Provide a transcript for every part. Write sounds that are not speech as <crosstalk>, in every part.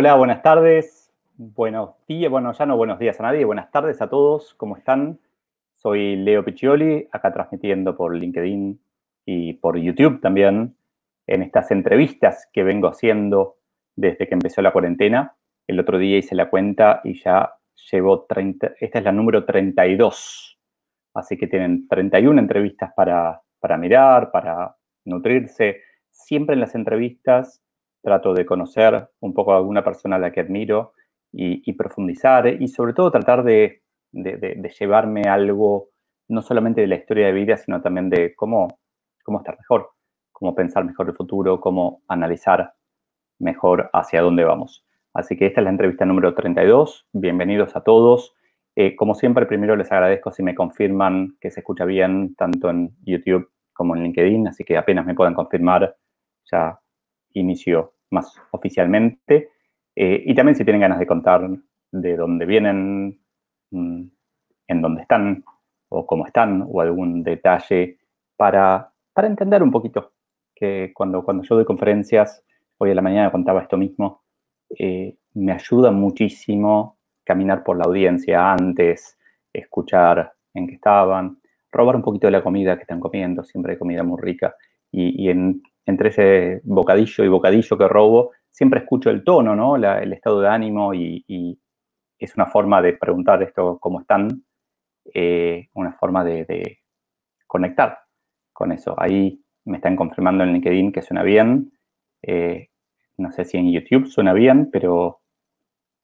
Hola, buenas tardes. Buenos días, bueno, ya no buenos días a nadie, buenas tardes a todos, ¿cómo están? Soy Leo Piccioli, acá transmitiendo por LinkedIn y por YouTube también, en estas entrevistas que vengo haciendo desde que empezó la cuarentena. El otro día hice la cuenta y ya llevo 30, esta es la número 32, así que tienen 31 entrevistas para, para mirar, para nutrirse. Siempre en las entrevistas trato de conocer un poco a alguna persona a la que admiro y, profundizar y sobre todo tratar de, llevarme algo no solamente de la historia de vida, sino también de cómo, cómo estar mejor, cómo pensar mejor el futuro, cómo analizar mejor hacia dónde vamos. Así que esta es la entrevista número 32. Bienvenidos a todos. Eh, como siempre, primero les agradezco si me confirman que se escucha bien tanto en YouTube como en LinkedIn, así que apenas me puedan confirmar, ya inicio más oficialmente. Eh, y también si tienen ganas de contar de dónde vienen, mm, en dónde están o cómo están o algún detalle para, para entender un poquito. Que cuando, cuando yo doy conferencias, hoy a la mañana contaba esto mismo, eh, me ayuda muchísimo caminar por la audiencia antes, escuchar en qué estaban, robar un poquito de la comida que están comiendo, siempre hay comida muy rica, y, y en entre ese bocadillo y bocadillo que robo, siempre escucho el tono, ¿no? el estado de ánimo y, es una forma de preguntar esto cómo están, eh, una forma de, conectar con eso. Ahí me están confirmando en LinkedIn que suena bien. Eh, no sé si en YouTube suena bien, pero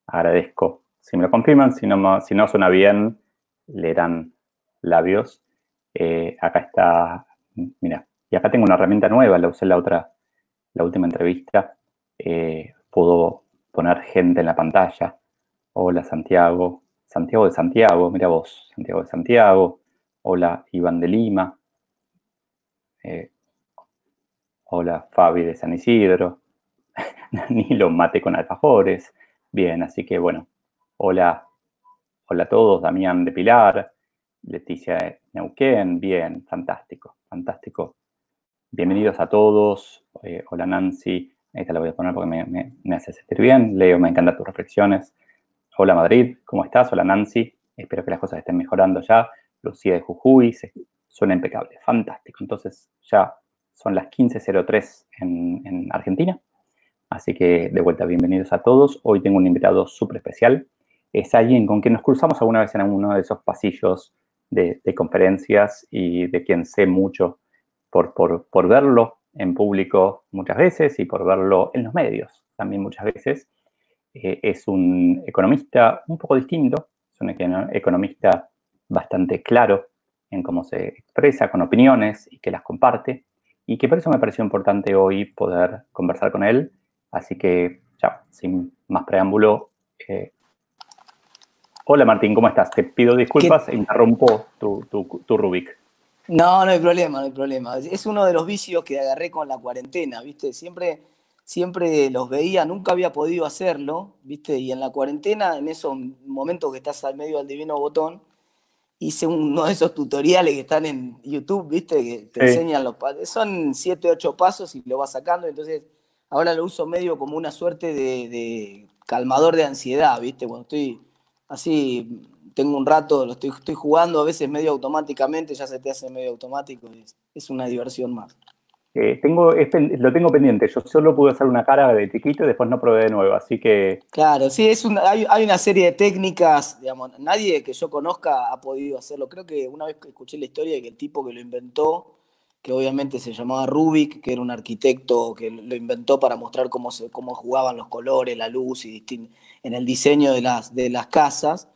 agradezco si me lo confirman. Si no, si no suena bien, le dan labios. Eh, acá está, mira, y acá tengo una herramienta nueva, la usé en la otra, la última entrevista. pudo eh, puedo poner gente en la pantalla. Hola Santiago, Santiago de Santiago, mira vos, Santiago de Santiago. Hola Iván de Lima. Eh, hola Fabi de San Isidro. <laughs> Danilo mate con alfajores. Bien, así que bueno, hola, hola a todos, Damián de Pilar, Leticia de Neuquén, bien, fantástico, fantástico bienvenidos a todos. Eh, hola Nancy, esta la voy a poner porque me, hace sentir bien. Leo, me encantan tus reflexiones. Hola Madrid, ¿cómo estás? Hola Nancy, espero que las cosas estén mejorando ya. Lucía de Jujuy, se, suena impecable, fantástico. Entonces ya son las 15.03 en, en Argentina. Así que de vuelta, bienvenidos a todos. Hoy tengo un invitado súper especial. Es alguien con quien nos cruzamos alguna vez en uno de esos pasillos de conferencias y de quien sé mucho por, por, por verlo en público muchas veces y por verlo en los medios también muchas veces. Eh, es un economista un poco distinto, es un economista bastante claro en cómo se expresa, con opiniones y que las comparte, y que por eso me pareció importante hoy poder conversar con él. Así que ya, sin más preámbulo. Eh. Hola Martín, ¿cómo estás? Te pido disculpas, e interrumpo tu, tu, tu Rubik. No, no hay problema, no hay problema. Es uno de los vicios que agarré con la cuarentena, ¿viste? Siempre, siempre los veía, nunca había podido hacerlo, ¿viste? Y en la cuarentena, en esos momentos que estás al medio del divino botón, hice uno de esos tutoriales que están en YouTube, ¿viste? Que te enseñan los pasos. Son siete, ocho pasos y lo vas sacando. Entonces, ahora lo uso medio como una suerte de, de calmador de ansiedad, ¿viste? Cuando estoy así tengo un rato, lo estoy, estoy jugando a veces medio automáticamente, ya se te hace medio automático, es, es una diversión más. Eh, tengo, este, lo tengo pendiente, yo solo pude hacer una cara de chiquito y después no probé de nuevo, así que... Claro, sí, es hay, una serie de técnicas, nadie que yo conozca ha podido hacerlo. Creo que una vez escuché la historia de que el tipo que lo inventó, que obviamente se llamaba Rubik, que era un arquitecto que lo inventó para mostrar cómo, se, cómo jugaban los colores, la luz y en el diseño de las, de las casas,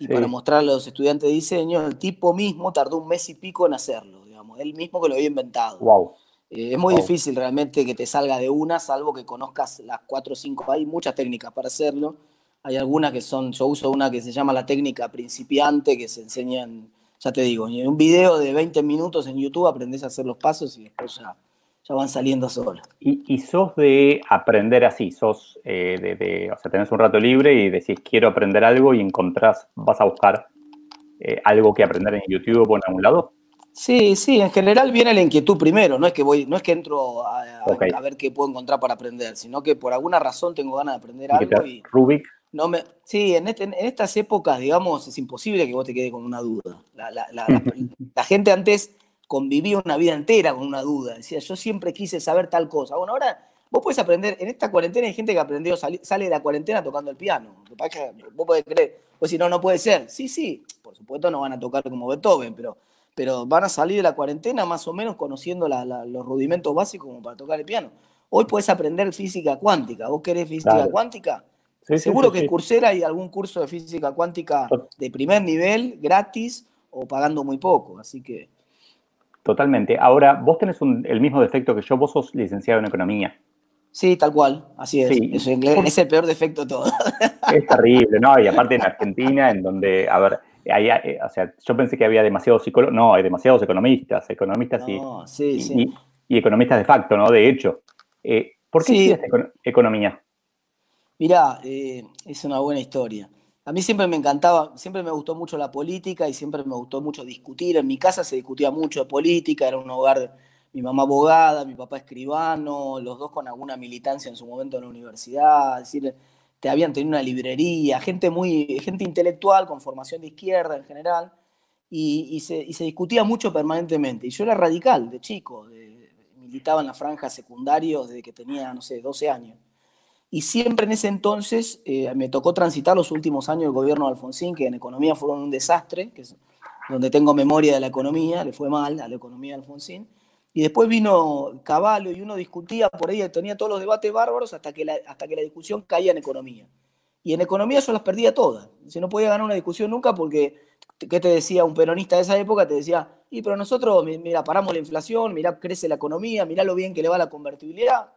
y para mostrarle a los estudiantes de diseño, el tipo mismo tardó un mes y pico en hacerlo, digamos, él mismo que lo había inventado. Wow. Eh, es muy difícil realmente que te salga de una, salvo que conozcas las cuatro o cinco. Hay muchas técnicas para hacerlo. Hay algunas que son, yo uso una que se llama la técnica principiante, que se enseña, en, ya te digo, en un video de 20 minutos en YouTube aprendes a hacer los pasos y después ya ya van saliendo solos. ¿Y, sos de aprender así? ¿Sos eh, de, o sea, tenés un rato libre y decís quiero aprender algo y encontrás, vas a buscar eh, algo que aprender en YouTube o en algún lado? Sí, sí, en general viene la inquietud primero, no es que voy, no es que entro a, ver qué puedo encontrar para aprender, sino que por alguna razón tengo ganas de aprender algo y Rubik. No me, sí, este, en, estas épocas, digamos, es imposible que vos te quedes con una duda. la <laughs> gente antes conviví una vida entera con una duda. Decía, yo siempre quise saber tal cosa. Bueno, ahora vos puedes aprender, en esta cuarentena hay gente que aprendió, sale de la cuarentena tocando el piano. Vos podés creer, o si no, no puede ser. Sí, sí, por supuesto no van a tocar como Beethoven, pero, pero van a salir de la cuarentena más o menos conociendo los rudimentos básicos como para tocar el piano. Hoy puedes aprender física cuántica. ¿Vos querés física cuántica? Seguro que en Coursera hay algún curso de física cuántica de primer nivel, gratis o pagando muy poco. Así que Totalmente. Ahora, vos tenés el mismo defecto que yo, vos sos licenciado en economía. Sí, tal cual, así es. es, el peor defecto de todo. Es <laughs> terrible, ¿no? Y aparte en Argentina, en donde, a ver, o sea, yo pensé que había demasiados psicólogos, no, hay demasiados economistas, economistas y, economistas de facto, ¿no? De hecho. Eh, ¿Por qué economía? Mirá, eh, es una buena historia. A mí siempre me encantaba, siempre me gustó mucho la política y siempre me gustó mucho discutir. En mi casa se discutía mucho de política, era un hogar, de, mi mamá abogada, mi papá escribano, los dos con alguna militancia en su momento en la universidad, decir, te habían tenido una librería, gente muy, gente intelectual con formación de izquierda en general, y, se, discutía mucho permanentemente. Y yo era radical de chico, militaba en la franja secundaria desde que tenía, no sé, 12 años. Y siempre en ese entonces eh, me tocó transitar los últimos años del gobierno de Alfonsín, que en economía fueron un desastre, que es donde tengo memoria de la economía, le fue mal a la economía de Alfonsín. Y después vino Caballo y uno discutía por ahí, tenía todos los debates bárbaros hasta que la, hasta que la discusión caía en economía. Y en economía yo las perdía todas. Si no podía ganar una discusión nunca porque, ¿qué te decía un peronista de esa época? Te decía, y pero nosotros, mira, paramos la inflación, mira, crece la economía, mira lo bien que le va la convertibilidad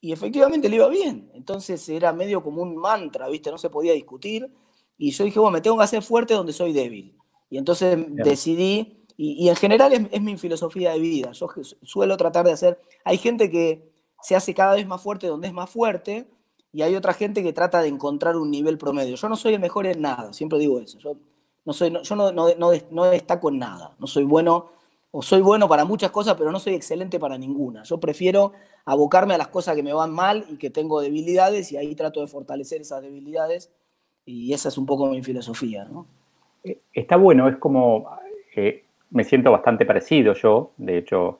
y efectivamente le iba bien. Entonces era medio como un mantra, ¿viste? No se podía discutir. Y yo dije, bueno, me tengo que hacer fuerte donde soy débil. Y entonces decidí, y, en general es, mi filosofía de vida. Yo suelo tratar de hacer. Hay gente que se hace cada vez más fuerte donde es más fuerte, y hay otra gente que trata de encontrar un nivel promedio. Yo no soy el mejor en nada, siempre digo eso. Yo no, soy, yo no, no, no destaco en nada. No soy bueno o soy bueno para muchas cosas, pero no soy excelente para ninguna. Yo prefiero abocarme a las cosas que me van mal y que tengo debilidades y ahí trato de fortalecer esas debilidades y esa es un poco mi filosofía. Eh, está bueno, es como, eh, me siento bastante parecido yo, de hecho,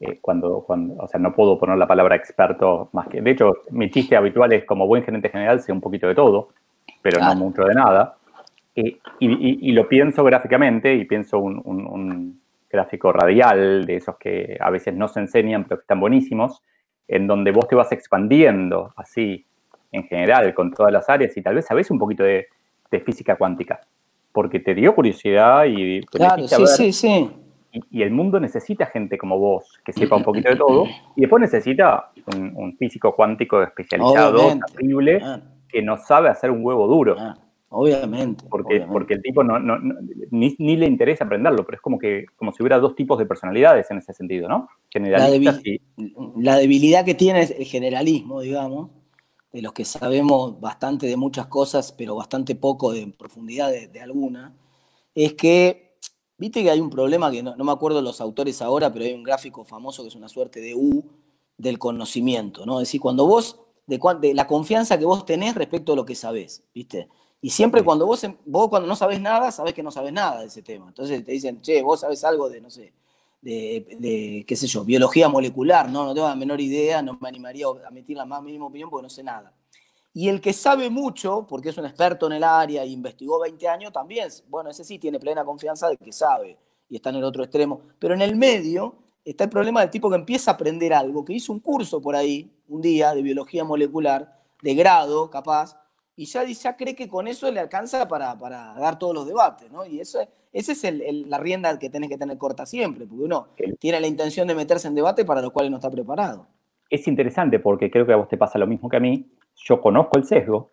eh, cuando, cuando, o sea, no puedo poner la palabra experto más que, de hecho, mi chiste habitual es como buen gerente general, sé un poquito de todo, pero no mucho de nada. y, lo pienso gráficamente y pienso un gráfico radial, de esos que a veces no se enseñan pero que están buenísimos, en donde vos te vas expandiendo así en general con todas las áreas y tal vez sabes un poquito de, física cuántica, porque te dio curiosidad y... Claro, sí, sí, sí. Y, el mundo necesita gente como vos, que sepa un poquito de todo, <clears throat> y después necesita un, físico cuántico especializado, terrible, ah. que no sabe hacer un huevo duro. Ah. Obviamente. Porque, porque el tipo no, ni, le interesa aprenderlo, pero es como que como si hubiera dos tipos de personalidades en ese sentido, ¿no? la, debilidad que tiene el generalismo, digamos, de los que sabemos bastante de muchas cosas, pero bastante poco de profundidad de, alguna, es que, viste que hay un problema que no, me acuerdo los autores ahora, pero hay un gráfico famoso que es una suerte de U del conocimiento, ¿no? Es decir, cuando vos de, de, la confianza que vos tenés respecto a lo que sabés, ¿viste? Y siempre cuando vos, em, vos cuando no sabes nada, sabes que no sabes nada de ese tema. Entonces te dicen, che, vos sabés algo de, no sé, de, qué sé yo, biología molecular, no, no tengo la menor idea, no me animaría a emitir la más mínima opinión porque no sé nada. Y el que sabe mucho, porque es un experto en el área y e investigó 20 años, también, bueno, ese sí tiene plena confianza de que sabe y está en el otro extremo. Pero en el medio está el problema del tipo que empieza a aprender algo, que hizo un curso por ahí, un día, de biología molecular, de grado, capaz, y ya, ya cree que con eso le alcanza para, dar todos los debates, ¿no? Y eso, esa es la rienda que tenés que tener corta siempre, porque uno tiene la intención de meterse en debate para lo cual no está preparado. Es interesante porque creo que a vos te pasa lo mismo que a mí. Yo conozco el sesgo,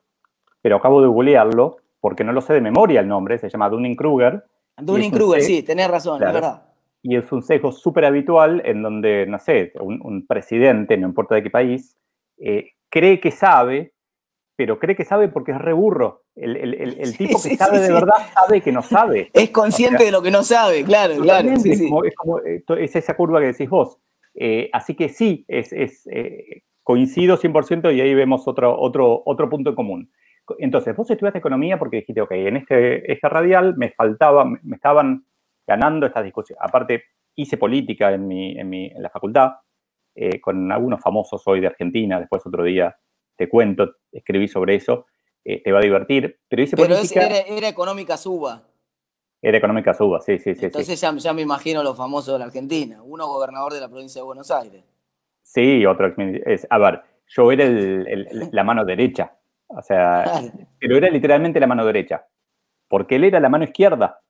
pero acabo de googlearlo porque no lo sé de memoria el nombre, se llama Dunning-Kruger. Dunning-Kruger, sí, tenés razón, la es verdad. Y es un sesgo súper habitual en donde, no sé, un, presidente, no importa de qué país, eh, cree que sabe pero cree que sabe porque es reburro. El, el, <laughs> tipo que sabe de verdad sabe que no sabe. <laughs> Es consciente de lo que no sabe, claro, claro. Eh, es, esa curva que decís vos. Eh, así que sí, es, eh, coincido 100% y ahí vemos otro, otro, otro punto en común. Entonces, vos estudiaste economía porque dijiste, ok, en este eje radial me faltaban, me estaban ganando estas discusiones. Aparte, hice política en, mi, en, mi, la facultad, con algunos famosos hoy de Argentina, después otro día te cuento, escribí sobre eso, eh, te va a divertir. Pero hice Era, económica suba. Era económica suba, sí, sí, sí. Entonces Ya, me imagino los famosos de la Argentina. Uno gobernador de la provincia de Buenos Aires. Sí, otro es, A ver, yo era la mano derecha. O sea, pero era literalmente la mano derecha. Porque él era la mano izquierda.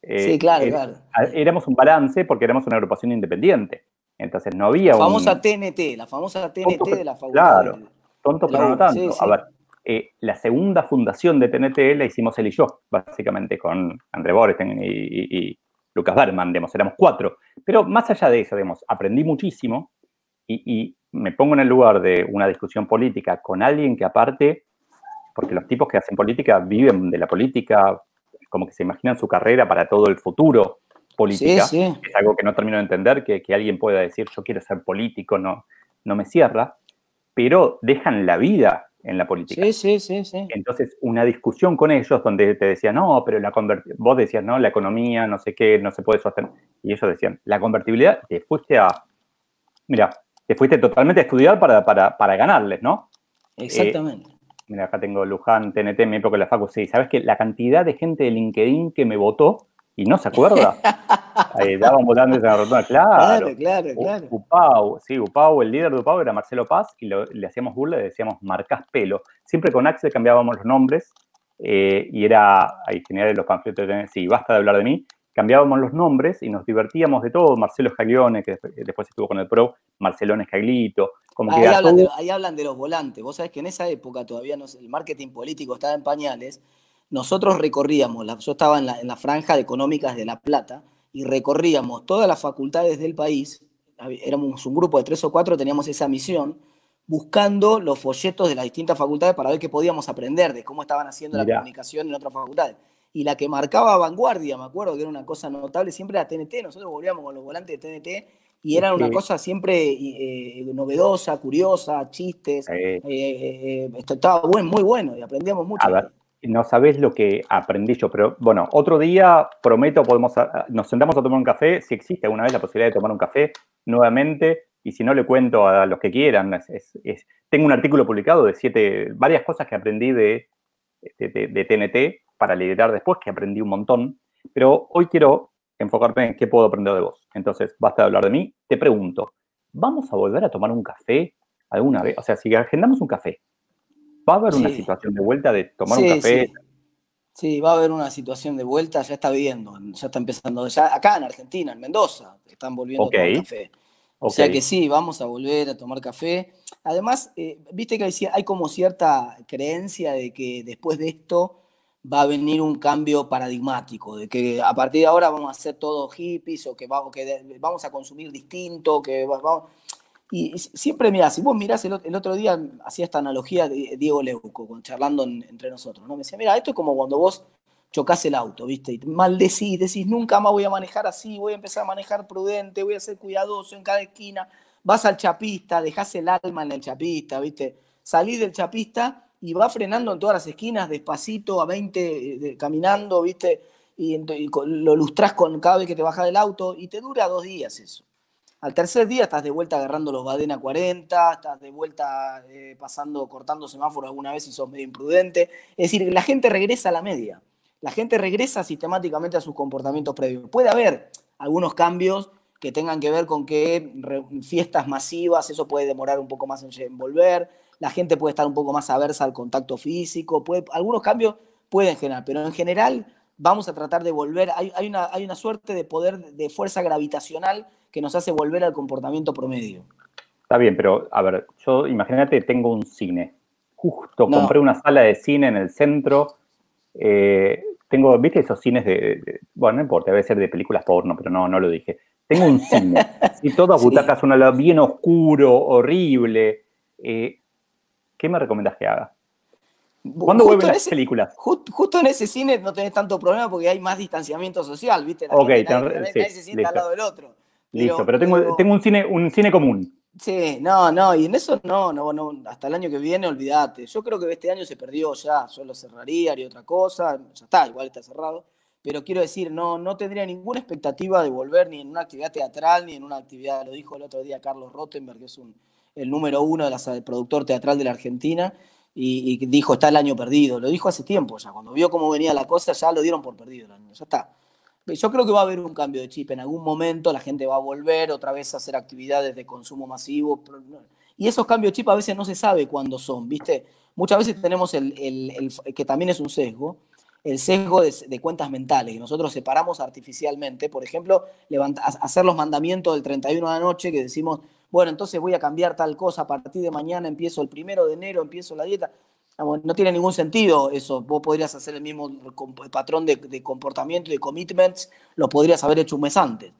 Eh, sí, claro, claro. Éramos un balance porque éramos una agrupación independiente. Entonces no había. La famosa TNT, la famosa TNT de la facultad. Claro tonto, pero no tanto. A ver, eh, la segunda fundación de TNT la hicimos él y yo, básicamente, con André Boresten y, Lucas Berman, digamos, éramos cuatro. Pero más allá de eso, digamos, aprendí muchísimo y, me pongo en el lugar de una discusión política con alguien que aparte, porque los tipos que hacen política viven de la política, como que se imaginan su carrera para todo el futuro política. Es algo que no termino de entender, que, que, alguien pueda decir yo quiero ser político, no, no me cierra pero dejan la vida en la política. Sí, sí, sí, Entonces, una discusión con ellos donde te decían, no, pero la vos decías, no, la economía, no sé qué, no se puede sostener. Y ellos decían, la convertibilidad, te fuiste a, mira, te fuiste totalmente a estudiar para, para, para ganarles, ¿no? Exactamente. Eh, mira, acá tengo Luján, TNT, mi época de la Facu, sí, ¿sabes que La cantidad de gente de LinkedIn que me votó y no se acuerda. <laughs> eh, daban volantes en la rotonda, claro. Claro, claro, claro. Upau, sí, Upau, el líder de Upau era Marcelo Paz y le hacíamos burla y le decíamos marcas pelo. Siempre con Axel cambiábamos los nombres eh, y era, ahí tenía los panfletos, sí, basta de hablar de mí. Cambiábamos los nombres y nos divertíamos de todo. Marcelo Escaglione, que después estuvo con el PRO, Marcelo Escaglito. Como ahí, hablan de, los volantes. Vos sabés que en esa época todavía el marketing político estaba en pañales nosotros recorríamos, yo estaba en la, franja de económicas de La Plata, y recorríamos todas las facultades del país, éramos un grupo de tres o cuatro, teníamos esa misión, buscando los folletos de las distintas facultades para ver qué podíamos aprender de cómo estaban haciendo la comunicación en otras facultades. Y la que marcaba vanguardia, me acuerdo que era una cosa notable, siempre era TNT, nosotros volvíamos con los volantes de TNT y era una cosa siempre eh, novedosa, curiosa, chistes, eh, eh, estaba muy bueno y aprendíamos mucho no sabes lo que aprendí yo, pero bueno, otro día prometo podemos, nos sentamos a tomar un café, si existe alguna vez la posibilidad de tomar un café nuevamente, y si no le cuento a los que quieran, tengo un artículo publicado de siete, varias cosas que aprendí de, este, de, TNT para liderar después, que aprendí un montón, pero hoy quiero enfocarme en qué puedo aprender de vos. Entonces, basta de hablar de mí, te pregunto, ¿vamos a volver a tomar un café alguna vez? O sea, si agendamos un café, ¿Va a haber una situación de vuelta de tomar un café? Sí. va a haber una situación de vuelta, ya está viendo, ya está empezando, ya acá en Argentina, en Mendoza, están volviendo a tomar café. O sea que sí, vamos a volver a tomar café. Además, eh, viste que hay, como cierta creencia de que después de esto va a venir un cambio paradigmático, de que a partir de ahora vamos a ser todos hippies o que, vamos, que vamos a consumir distinto, que vamos... Y siempre, mira, si vos mirás, el, otro día hacía esta analogía de Diego Leuco, charlando entre nosotros, ¿no? Me decía, mira, esto es como cuando vos chocás el auto, ¿viste? Y maldecís, decís, nunca más voy a manejar así, voy a empezar a manejar prudente, voy a ser cuidadoso en cada esquina. Vas al chapista, dejás el alma en el chapista, ¿viste? Salís del chapista y va frenando en todas las esquinas, despacito, a 20, eh, caminando, ¿viste? Y, y, lo lustrás con cada vez que te bajas del auto y te dura dos días eso. Al tercer día estás de vuelta agarrando los Badena 40, estás de vuelta eh, pasando, cortando semáforos alguna vez y sos medio imprudente. Es decir, la gente regresa a la media. La gente regresa sistemáticamente a sus comportamientos previos. Puede haber algunos cambios que tengan que ver con que fiestas masivas, eso puede demorar un poco más en volver, la gente puede estar un poco más aversa al contacto físico, puede, algunos cambios pueden generar, pero en general vamos a tratar de volver, hay, una, hay una suerte de poder de fuerza gravitacional que nos hace volver al comportamiento promedio. Está bien, pero a ver, yo imagínate, tengo un cine. Justo compré una sala de cine en el centro. Eh, tengo, ¿viste esos cines de, Bueno, no importa, debe ser de películas porno, pero no, no lo dije. Tengo un cine. <laughs> y todas butacas un lado bien oscuro, horrible. Eh, ¿Qué me recomendás que haga? ¿Cuándo vuelven las películas? justo en ese cine no tenés tanto problema porque hay más distanciamiento social, ¿viste? La okay, al otro. Listo, pero, tengo, tengo un, cine, un cine común. Sí, no, no, y en eso no, no, no, hasta el año que viene, olvídate. Yo creo que este año se perdió ya, yo lo cerraría, haría otra cosa, ya está, igual está cerrado. Pero quiero decir, no, no tendría ninguna expectativa de volver ni en una actividad teatral, ni en una actividad, lo dijo el otro día Carlos Rottenberg, que es un, el número uno de productor teatral de la Argentina, y, y, dijo, está el año perdido. Lo dijo hace tiempo ya, cuando vio cómo venía la cosa, ya lo dieron por perdido el año, ya está. Yo creo que va a haber un cambio de chip. En algún momento la gente va a volver otra vez a hacer actividades de consumo masivo. Y esos cambios de chip a veces no se sabe cuándo son, ¿viste? Muchas veces tenemos el, que también es un sesgo, el sesgo de, cuentas mentales. Y nosotros separamos artificialmente, por ejemplo, hacer los mandamientos del 31 de la noche que decimos, bueno, entonces voy a cambiar tal cosa, a partir de mañana empiezo el primero de enero, empiezo la dieta no tiene ningún sentido eso. Vos podrías hacer el mismo patrón de, comportamiento y de commitments, lo podrías haber hecho un mes antes.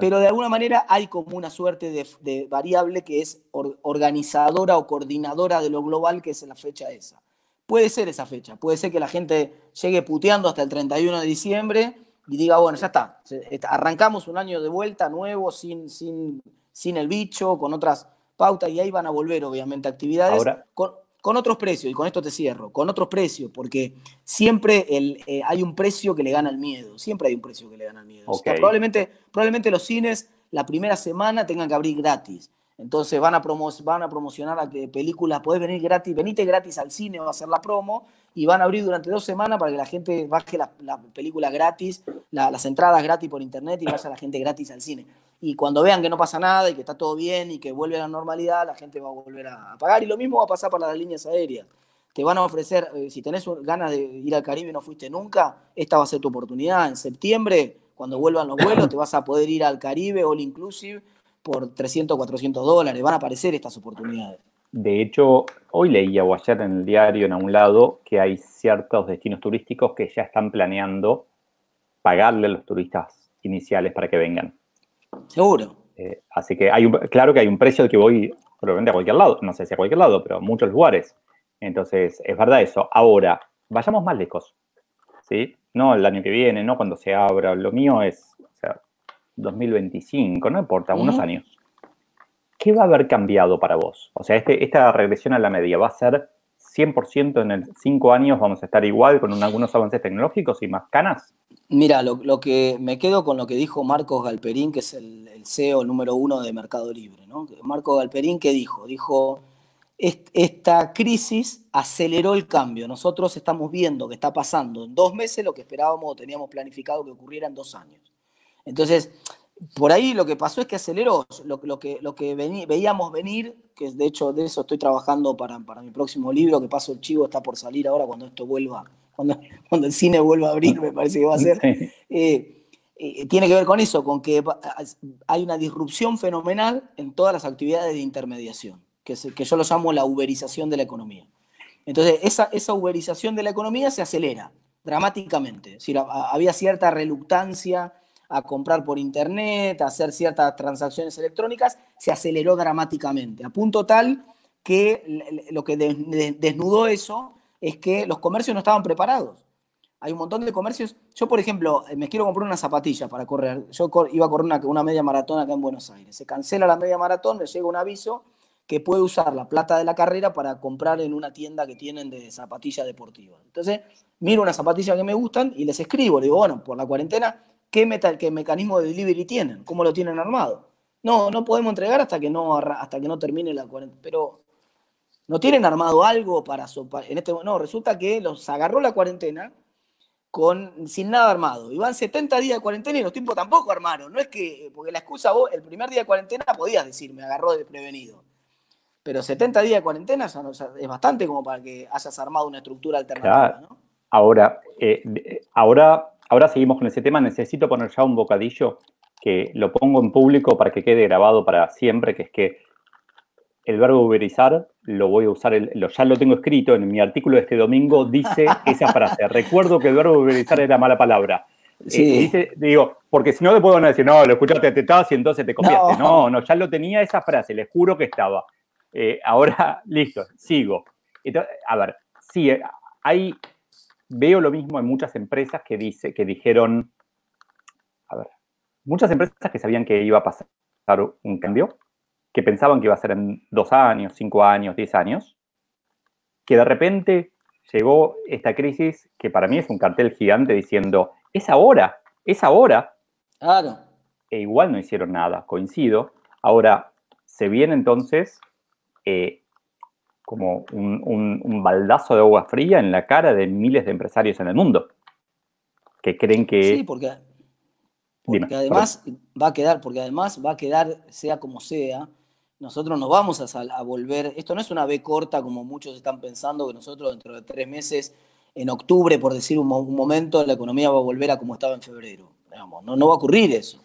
Pero de alguna manera hay como una suerte de, variable que es organizadora o coordinadora de lo global, que es la fecha esa. Puede ser esa fecha, puede ser que la gente llegue puteando hasta el 31 de diciembre y diga, bueno, ya está, arrancamos un año de vuelta nuevo, sin, sin, sin el bicho, con otras pautas, y ahí van a volver obviamente actividades. con, con otros precios, y con esto te cierro, con otros precios, porque siempre el, eh, hay un precio que le gana el miedo, siempre hay un precio que le gana al miedo. probablemente, probablemente los cines la primera semana tengan que abrir gratis. Entonces van a, van a promocionar películas, podés venir gratis, venite gratis al cine, o a hacer la promo, y van a abrir durante dos semanas para que la gente baje la película gratis, las entradas gratis por internet y vaya la gente gratis al cine y cuando vean que no pasa nada y que está todo bien y que vuelve a la normalidad, la gente va a volver a pagar. Y lo mismo va a pasar para las líneas aéreas. Te van a ofrecer, eh, si tenés ganas de ir al Caribe y no fuiste nunca, esta va a ser tu oportunidad. En septiembre, cuando vuelvan los vuelos, te vas a poder ir al Caribe, all inclusive, por 300, 400 dólares. Van a aparecer estas oportunidades. De hecho, hoy leí a en el diario, en un lado, que hay ciertos destinos turísticos que ya están planeando pagarle a los turistas iniciales para que vengan. Seguro. Eh, así que hay claro que hay un precio que voy probablemente a cualquier lado, no sé si a cualquier lado, pero muchos lugares. Entonces, es verdad eso. Ahora, vayamos más lejos, ¿sí? No el año que viene, no cuando se abra. Lo mío es 2025, no importa, unos años. ¿Qué va a haber cambiado para vos? O sea, este, esta regresión a la media va a ser 100% en el 5 años vamos a estar igual con algunos avances tecnológicos y más canas. Mira, lo, que me quedo con lo que dijo Marcos Galperín, que es el, CEO número uno de Mercado Libre. Marcos Galperín, ¿qué dijo? Dijo, esta crisis aceleró el cambio. Nosotros estamos viendo que está pasando en dos meses lo que esperábamos o teníamos planificado que ocurriera en dos años. Entonces, por ahí lo que pasó es que aceleró lo, lo que, lo que veíamos venir, que de hecho de eso estoy trabajando para, para mi próximo libro, que paso el chivo, está por salir ahora cuando esto vuelva cuando, el cine vuelva a abrir, me parece que va a ser. Eh, eh, tiene que ver con eso, con que hay una disrupción fenomenal en todas las actividades de intermediación, que, yo lo llamo la uberización de la economía. Entonces, esa, esa uberización de la economía se acelera dramáticamente. había cierta reluctancia a comprar por internet, a hacer ciertas transacciones electrónicas, se aceleró dramáticamente, a punto tal que lo que desnudó eso es que los comercios no estaban preparados. Hay un montón de comercios. Yo, por ejemplo, eh, me quiero comprar una zapatilla para correr. Yo iba a correr una, una media maratón acá en Buenos Aires. Se cancela la media maratón, me llega un aviso que puede usar la plata de la carrera para comprar en una tienda que tienen de zapatilla deportiva Entonces, miro una zapatilla que me gustan y les escribo. Le digo, bueno, por la cuarentena, ¿qué, qué mecanismo de delivery tienen? ¿Cómo lo tienen armado? No, no podemos entregar hasta que no, hasta que no termine la cuarentena. Pero ¿No tienen armado algo para sopar? En este, no, resulta que los agarró la cuarentena con, sin nada armado. Iban 70 días de cuarentena y los tiempos tampoco armaron. No es que, porque la excusa vos, el primer día de cuarentena podías decir, me agarró desprevenido. Pero 70 días de cuarentena es bastante como para que hayas armado una estructura alternativa. Ahora, eh, ahora, ahora seguimos con ese tema. Necesito poner ya un bocadillo que lo pongo en público para que quede grabado para siempre, que es que el verbo uberizar lo voy a usar, ya lo tengo escrito en mi artículo de este domingo, dice esa frase. <laughs> Recuerdo que el verbo utilizar era mala palabra. Eh, sí. dice, digo, porque si no te puedo decir, no, lo escuchaste te y entonces te copiaste. No. no. ya lo tenía esa frase, les juro que estaba. Eh, ahora, <laughs> listo, sigo. a ver, sí, eh, hay, veo lo mismo en muchas empresas que, dice, que dijeron, a ver, muchas empresas que sabían que iba a pasar un cambio, que pensaban que iba a ser en dos años, cinco años, diez años, que de repente llegó esta crisis que para mí es un cartel gigante diciendo, es ahora, es ahora. Claro. E igual no hicieron nada, coincido. Ahora, se viene entonces eh, como un, baldazo de agua fría en la cara de miles de empresarios en el mundo que creen que... Sí, porque, porque además va a quedar, porque además va a quedar, sea como sea, nosotros nos vamos a, volver, esto no es una B corta como muchos están pensando, que nosotros dentro de tres meses, en octubre, por decir un, momento, la economía va a volver a como estaba en febrero. no, va a ocurrir eso.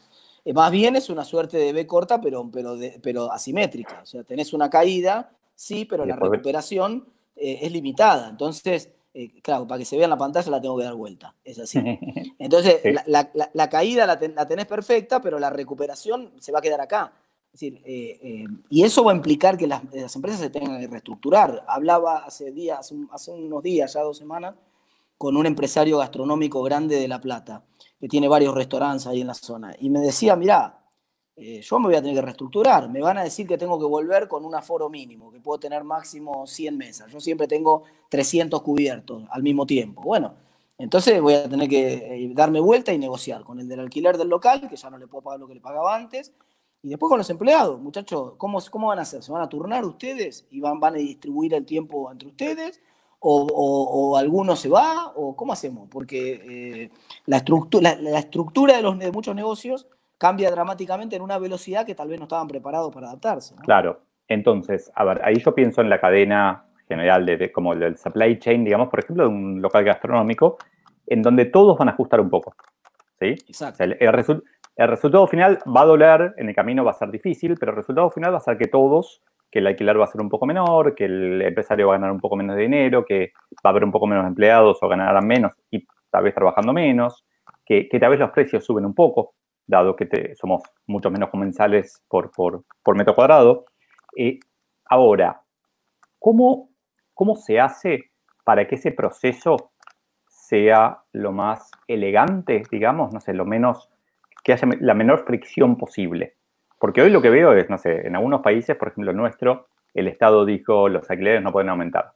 más bien es una suerte de B corta, pero, pero, pero asimétrica. O sea, tenés una caída, sí, pero la recuperación eh, es limitada. Entonces, eh, claro, para que se vea en la pantalla la tengo que dar vuelta. Es así. <laughs> Entonces, la, caída la tenés perfecta, pero la recuperación se va a quedar acá. Es decir, eh, eh, y eso va a implicar que eh, las, empresas se tengan que reestructurar. Hablaba hace, días, hace, unos días, ya dos semanas, con un empresario gastronómico grande de La Plata, que tiene varios restaurantes ahí en la zona. Y me decía, mirá, yo me voy a tener que reestructurar. Me van a decir que tengo que volver con un aforo mínimo, que puedo tener máximo 100 mesas. Yo siempre tengo 300 cubiertos al mismo tiempo. Bueno, entonces voy a tener que darme vuelta y negociar con el del alquiler del local, que ya no le puedo pagar lo que le pagaba antes, y después con los empleados, muchachos, ¿cómo, ¿cómo van a hacer? ¿Se van a turnar ustedes y van, van a distribuir el tiempo entre ustedes? O, alguno se va? ¿O cómo hacemos? Porque eh, la, estructura, la, estructura de, los, de muchos negocios cambia dramáticamente en una velocidad que tal vez no estaban preparados para adaptarse. Claro. Entonces, a ver, ahí yo pienso en la cadena general, de, como el supply chain, digamos, por ejemplo, de un local gastronómico, en donde todos van a ajustar un poco. ¿sí? Exacto. el, el resultado final va a doler, en el camino va a ser difícil, pero el resultado final va a ser que todos, que el alquiler va a ser un poco menor, que el empresario va a ganar un poco menos de dinero, que va a haber un poco menos empleados o ganarán menos y tal vez trabajando menos, que, tal vez los precios suben un poco, dado que somos muchos menos comensales por, por, metro cuadrado. Eh, ahora, ¿cómo, ¿cómo se hace para que ese proceso sea lo más elegante, digamos, no sé, lo menos que haya la menor fricción posible. Porque hoy lo que veo es, no sé, en algunos países, por ejemplo nuestro, el Estado dijo los alquileres no pueden aumentar.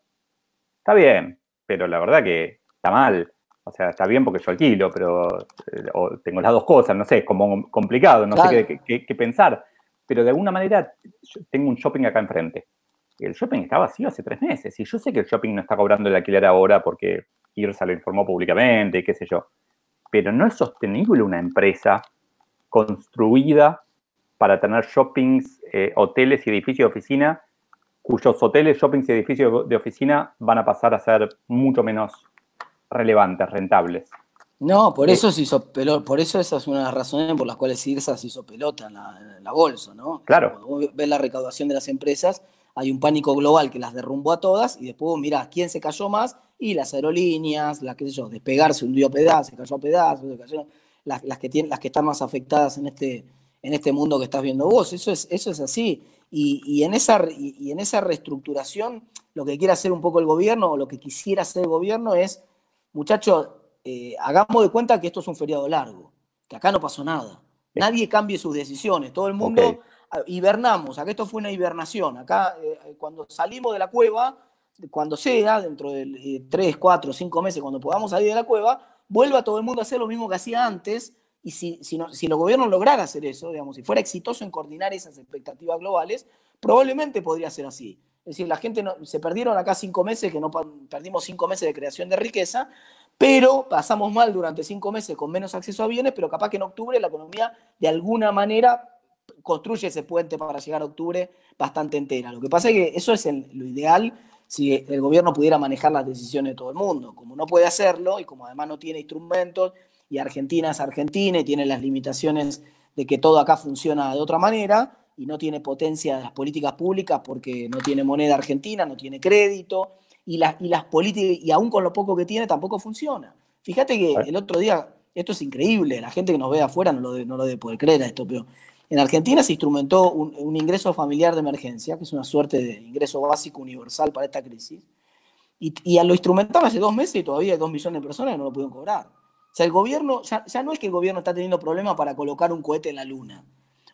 Está bien, pero la verdad que está mal. O sea, está bien porque yo alquilo, pero eh, tengo las dos cosas, no sé, es como complicado, no sé qué, pensar. Pero de alguna manera tengo un shopping acá enfrente. El shopping está vacío hace tres meses y yo sé que el shopping no está cobrando el alquiler ahora porque IRSA lo informó públicamente, qué sé yo. Pero no es sostenible una empresa construida para tener shoppings, eh, hoteles y edificios de oficina, cuyos hoteles, shoppings y edificios de oficina van a pasar a ser mucho menos relevantes, rentables. No, por eh, eso, se hizo, por eso esa es una de las razones por las cuales IRSA se hizo pelota en la, bolsa, ¿no? Claro. Cuando vos ves la recaudación de las empresas, hay un pánico global que las derrumbó a todas y después mira quién se cayó más y las aerolíneas, las, que sé yo, despegarse se hundió pedazos, se cayó pedazo, pedazos, se cayó las, que tienen, las que están más afectadas en este, en este mundo que estás viendo vos. Eso es, eso es así. Y, en esa, y, en esa reestructuración, lo que quiere hacer un poco el gobierno, o lo que quisiera hacer el gobierno es, muchachos, eh, hagamos de cuenta que esto es un feriado largo, que acá no pasó nada. Nadie cambie sus decisiones, todo el mundo ah, hibernamos, acá esto fue una hibernación, acá eh, cuando salimos de la cueva, cuando sea, dentro de eh, tres, cuatro, cinco meses, cuando podamos salir de la cueva, vuelva todo el mundo a hacer lo mismo que hacía antes, y si, si, no, si los gobiernos lograran hacer eso, digamos, si fuera exitoso en coordinar esas expectativas globales, probablemente podría ser así. Es decir, la gente no, se perdieron acá cinco meses, que no perdimos cinco meses de creación de riqueza, pero pasamos mal durante cinco meses con menos acceso a bienes, pero capaz que en octubre la economía de alguna manera construye ese puente para llegar a octubre bastante entera. Lo que pasa es que eso es lo ideal si el gobierno pudiera manejar las decisiones de todo el mundo. Como no puede hacerlo y como además no tiene instrumentos, y Argentina es Argentina y tiene las limitaciones de que todo acá funciona de otra manera y no tiene potencia de las políticas públicas porque no tiene moneda argentina, no tiene crédito y, las y las políticas, y aún con lo poco que tiene tampoco funciona. Fíjate que el otro día, esto es increíble, la gente que nos ve afuera no lo, no lo debe poder creer a esto, pero en Argentina se instrumentó un, ingreso familiar de emergencia, que es una suerte de ingreso básico universal para esta crisis, y, y lo instrumentaron hace dos meses y todavía hay dos millones de personas que no lo pudieron cobrar. O sea, el gobierno, ya, no es que el gobierno está teniendo problemas para colocar un cohete en la luna,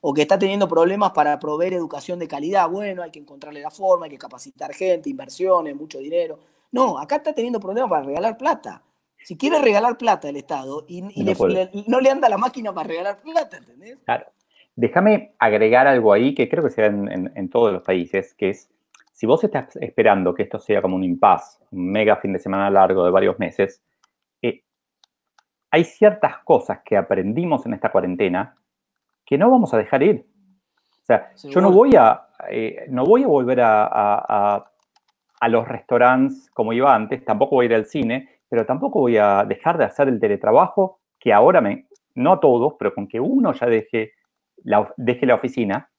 o que está teniendo problemas para proveer educación de calidad. Bueno, hay que encontrarle la forma, hay que capacitar gente, inversiones, mucho dinero. No, acá está teniendo problemas para regalar plata. Si quiere regalar plata el Estado y, no, le, anda la máquina para regalar plata, ¿entendés? Claro. Déjame agregar algo ahí que creo que se da en, todos los países, que es, si vos estás esperando que esto sea como un impasse, un mega fin de semana largo de varios meses, eh, hay ciertas cosas que aprendimos en esta cuarentena que no vamos a dejar ir. O sea, yo no voy a, eh, no voy a volver a, a, los restaurantes como iba antes, tampoco voy a ir al cine, pero tampoco voy a dejar de hacer el teletrabajo, que ahora me, no a todos, pero con que uno ya deje deje la oficina,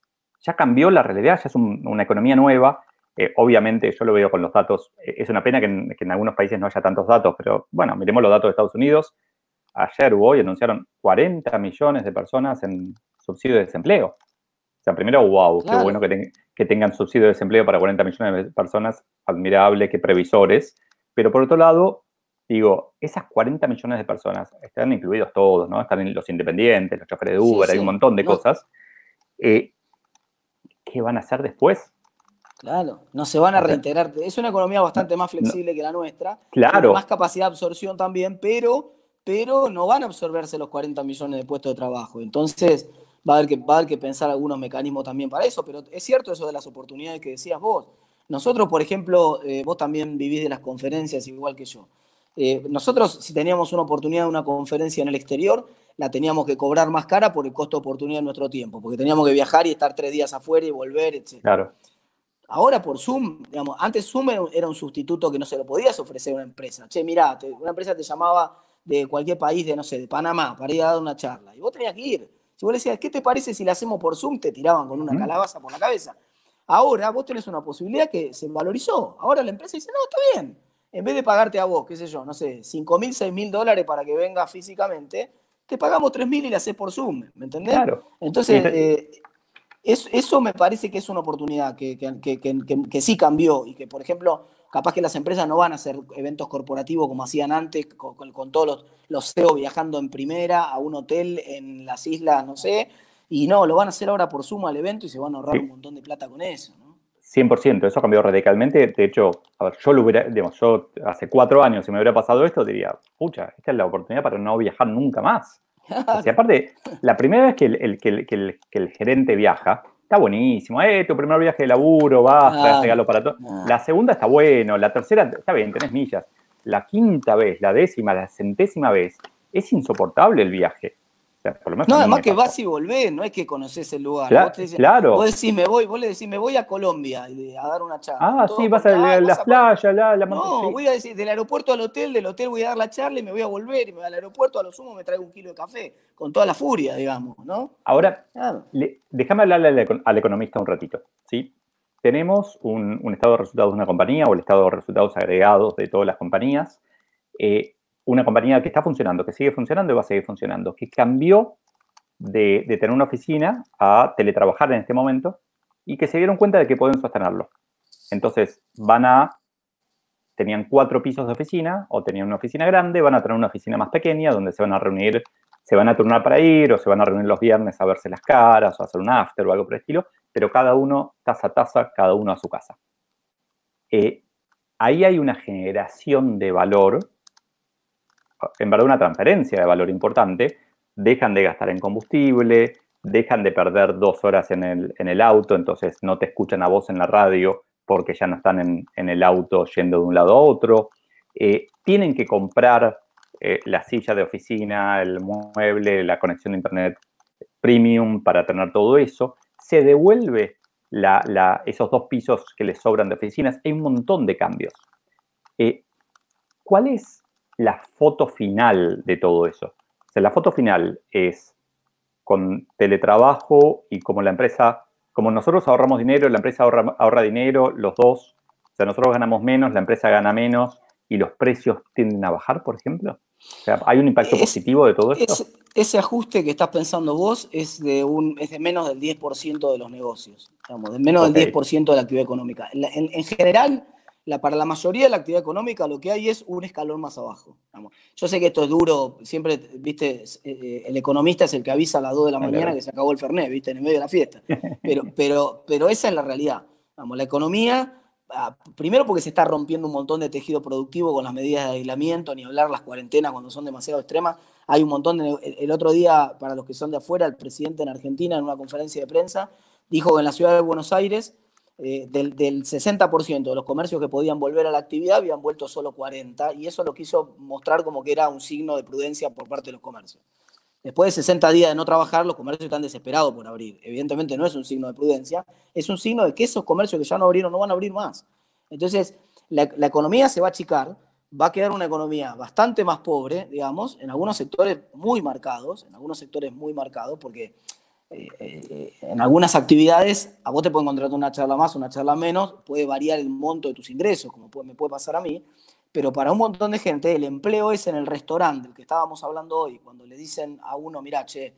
ya cambió la realidad, ya es una economía nueva. Eh, obviamente, yo lo veo con los datos. Eh, es una pena que en, algunos países no haya tantos datos, pero bueno, miremos los datos de Estados Unidos. Ayer hubo hoy anunciaron 40 millones de personas en subsidio de desempleo. O sea, primero, wow, qué bueno que, que tengan subsidio de desempleo para 40 millones de personas, admirable, qué previsores. Pero por otro lado, digo, esas 40 millones de personas, están incluidos todos, ¿no? Están los independientes, los choferes de Uber, hay un montón de cosas. Eh, ¿Qué van a hacer después? Claro, no se van a reintegrar. Es una economía bastante más flexible que la nuestra. Claro. Más capacidad de absorción también, pero, pero no van a absorberse los 40 millones de puestos de trabajo. Entonces, va a, haber que, va que pensar algunos mecanismos también para eso. Pero es cierto eso de las oportunidades que decías vos. Nosotros, por ejemplo, eh, vos también vivís de las conferencias igual que yo. Eh, nosotros, si teníamos una oportunidad de una conferencia en el exterior, la teníamos que cobrar más cara por el costo de oportunidad de nuestro tiempo, porque teníamos que viajar y estar tres días afuera y volver, etc. Ahora por Zoom, digamos, antes Zoom era un sustituto que no se lo podías ofrecer a una empresa. Che, mirá, una empresa te llamaba de cualquier país, de no sé, de Panamá, para ir a dar una charla. Y vos tenías que ir. Si vos le decías, ¿qué te parece si la hacemos por Zoom? Te tiraban con una calabaza por la cabeza. Ahora vos tenés una posibilidad que se valorizó. Ahora la empresa dice, no, está bien en vez de pagarte a vos, qué sé yo, no sé, 5 mil, 6 mil dólares para que venga físicamente, te pagamos 3 mil y la haces por Zoom, ¿me entendés? Claro. Entonces, eh, eso me parece que es una oportunidad que, que, sí cambió y que, por ejemplo, capaz que las empresas no van a hacer eventos corporativos como hacían antes, con, todos los, los CEO viajando en primera a un hotel en las islas, no sé, y no, lo van a hacer ahora por Zoom al evento y se van a ahorrar un montón de plata con eso. ¿no? 100%, eso ha cambiado radicalmente. De hecho, a ver, yo lo yo hace cuatro años, si me hubiera pasado esto, diría, pucha, esta es la oportunidad para no viajar nunca más. O aparte, la primera vez que el, gerente viaja, está buenísimo. Eh, tu primer viaje de laburo, basta, ah. regalo para todo. Ah. La segunda está bueno, la tercera está bien, tenés millas. La quinta vez, la décima, la centésima vez, es insoportable el viaje no, además que vas y volvés, no es que conoces el lugar. Claro, vos, me voy, vos le decís, me voy a Colombia a dar una charla. Ah, sí, vas a, la, las la, la No, voy a decir, del aeropuerto al hotel, del hotel voy a dar la charla y me voy a volver, y me voy al aeropuerto, a lo sumo me traigo un kilo de café, con toda la furia, digamos, ¿no? Ahora, déjame hablarle al, economista un ratito, ¿sí? Tenemos un, estado de resultados de una compañía o el estado de resultados agregados de todas las compañías. Eh, una compañía que está funcionando, que sigue funcionando y va a seguir funcionando, que cambió de, tener una oficina a teletrabajar en este momento y que se dieron cuenta de que pueden sostenerlo. Entonces, van a, tenían cuatro pisos de oficina o tenían una oficina grande, van a tener una oficina más pequeña donde se van a reunir, se van a turnar para ir o se van a reunir los viernes a verse las caras o hacer un after o algo por el estilo, pero cada uno taza a taza, cada uno a su casa. Eh, ahí hay una generación de valor en verdad una transferencia de valor importante, dejan de gastar en combustible, dejan de perder dos horas en el, auto, entonces no te escuchan a voz en la radio porque ya no están en, el auto yendo de un lado a otro, eh, tienen que comprar eh, la silla de oficina, el mueble, la conexión de internet premium para tener todo eso, se devuelve la, esos dos pisos que les sobran de oficinas, hay un montón de cambios. Eh, ¿Cuál es la foto final de todo eso. O sea, la foto final es con teletrabajo y como la empresa, como nosotros ahorramos dinero, la empresa ahorra, ahorra dinero, los dos, o sea, nosotros ganamos menos, la empresa gana menos y los precios tienden a bajar, por ejemplo. O sea, ¿Hay un impacto positivo de todo esto? ese ajuste que estás pensando vos es de, un, es de menos del 10% de los negocios, digamos, de menos del 10% de la actividad económica. en, general, para la mayoría de la actividad económica lo que hay es un escalón más abajo. Yo sé que esto es duro, siempre, viste, eh, eh, el economista es el que avisa a las 2 de la mañana que se acabó el Fernet, viste, en medio de la fiesta. Pero, <laughs> pero, pero esa es la realidad. la economía, ah, primero porque se está rompiendo un montón de tejido productivo con las medidas de aislamiento, ni hablar las cuarentenas cuando son demasiado extremas. Hay un montón de... El otro día, para los que son de afuera, el presidente en Argentina, en una conferencia de prensa, dijo que en la ciudad de Buenos Aires eh, del, 60% de los comercios que podían volver a la actividad habían vuelto solo 40 y eso lo quiso mostrar como que era un signo de prudencia por parte de los comercios. Después de 60 días de no trabajar, los comercios están desesperados por abrir. Evidentemente no es un signo de prudencia, es un signo de que esos comercios que ya no abrieron no van a abrir más. Entonces, la, la economía se va a achicar, va a quedar una economía bastante más pobre, digamos, en algunos sectores muy marcados, en algunos sectores muy marcados, porque eh, eh, en algunas actividades a vos te pueden contratar una charla más, una charla menos, puede variar el monto de tus ingresos, como me puede pasar a mí, pero para un montón de gente el empleo es en el restaurante, el que estábamos hablando hoy, cuando le dicen a uno, mira, che,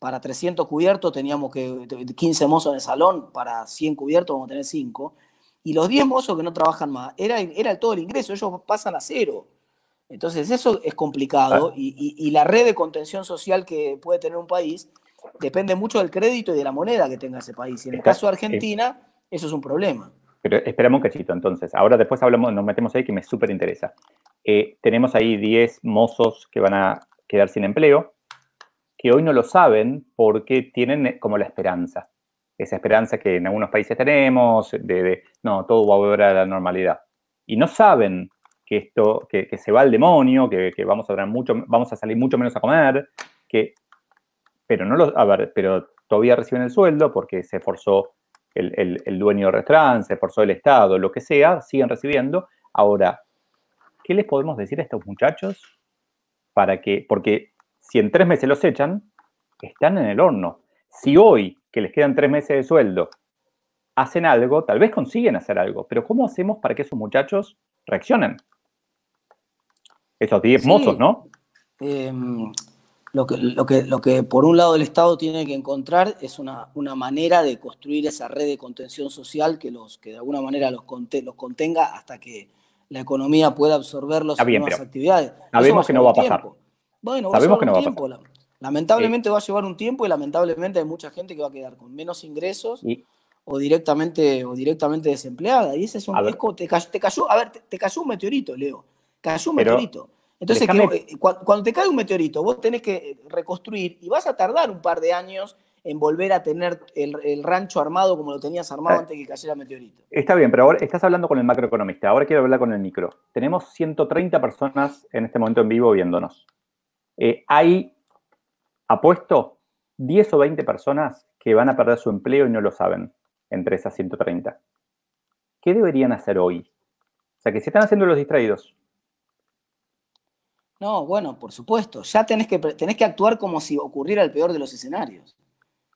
para 300 cubiertos teníamos que 15 mozos en el salón, para 100 cubiertos vamos a tener 5, y los 10 mozos que no trabajan más, era, era todo el ingreso, ellos pasan a cero. Entonces eso es complicado ah. y, y la red de contención social que puede tener un país depende mucho del crédito y de la moneda que tenga ese país. Y en el caso de Argentina, eso es un problema. Pero esperamos un cachito, entonces. Ahora después hablamos, nos metemos ahí que me súper interesa. Eh, tenemos ahí 10 mozos que van a quedar sin empleo, que hoy no lo saben porque tienen eh, como la esperanza. Esa esperanza que en algunos países tenemos, de, no, todo va a volver a la normalidad. Y no saben que esto, que, se va al demonio, que, vamos, a mucho, vamos a salir mucho menos a comer, que pero no pero todavía reciben el sueldo porque se forzó el, dueño de restaurante, se forzó el Estado, lo que sea, siguen recibiendo. Ahora, ¿qué les podemos decir a estos muchachos para que, porque si en tres meses los echan, están en el horno. Si hoy, que les quedan tres meses de sueldo, hacen algo, tal vez consiguen hacer algo, pero ¿cómo hacemos para que esos muchachos reaccionen? Esos 10 mozos, ¿no? Eh, lo que, lo, que, por un lado el Estado tiene que encontrar es una, manera de construir esa red de contención social que, los, que de alguna manera los, los contenga hasta que la economía pueda absorber las nuevas actividades. Sabemos que no va a pasar. Bueno, que no Lamentablemente eh. va a llevar un tiempo y lamentablemente hay mucha gente que va a quedar con menos ingresos o directamente o directamente desempleada. Y ese es un... te, te, cayó, a ver, te, cayó un meteorito, Leo. Cayó un meteorito. Entonces, eh, cuando te cae un meteorito, vos tenés que eh, reconstruir y vas a tardar un par de años en volver a tener el, rancho armado como lo tenías armado ah. antes que cayera el meteorito. Está bien, pero ahora estás hablando con el macroeconomista, ahora quiero hablar con el micro. Tenemos 130 personas en este momento en vivo viéndonos. Eh, hay, apuesto, 10 o 20 personas que van a perder su empleo y no lo saben, entre esas 130. ¿Qué deberían hacer hoy? O sea, que se están haciendo los distraídos, no, bueno, por supuesto. Ya tenés que, que actuar como si ocurriera el peor de los escenarios.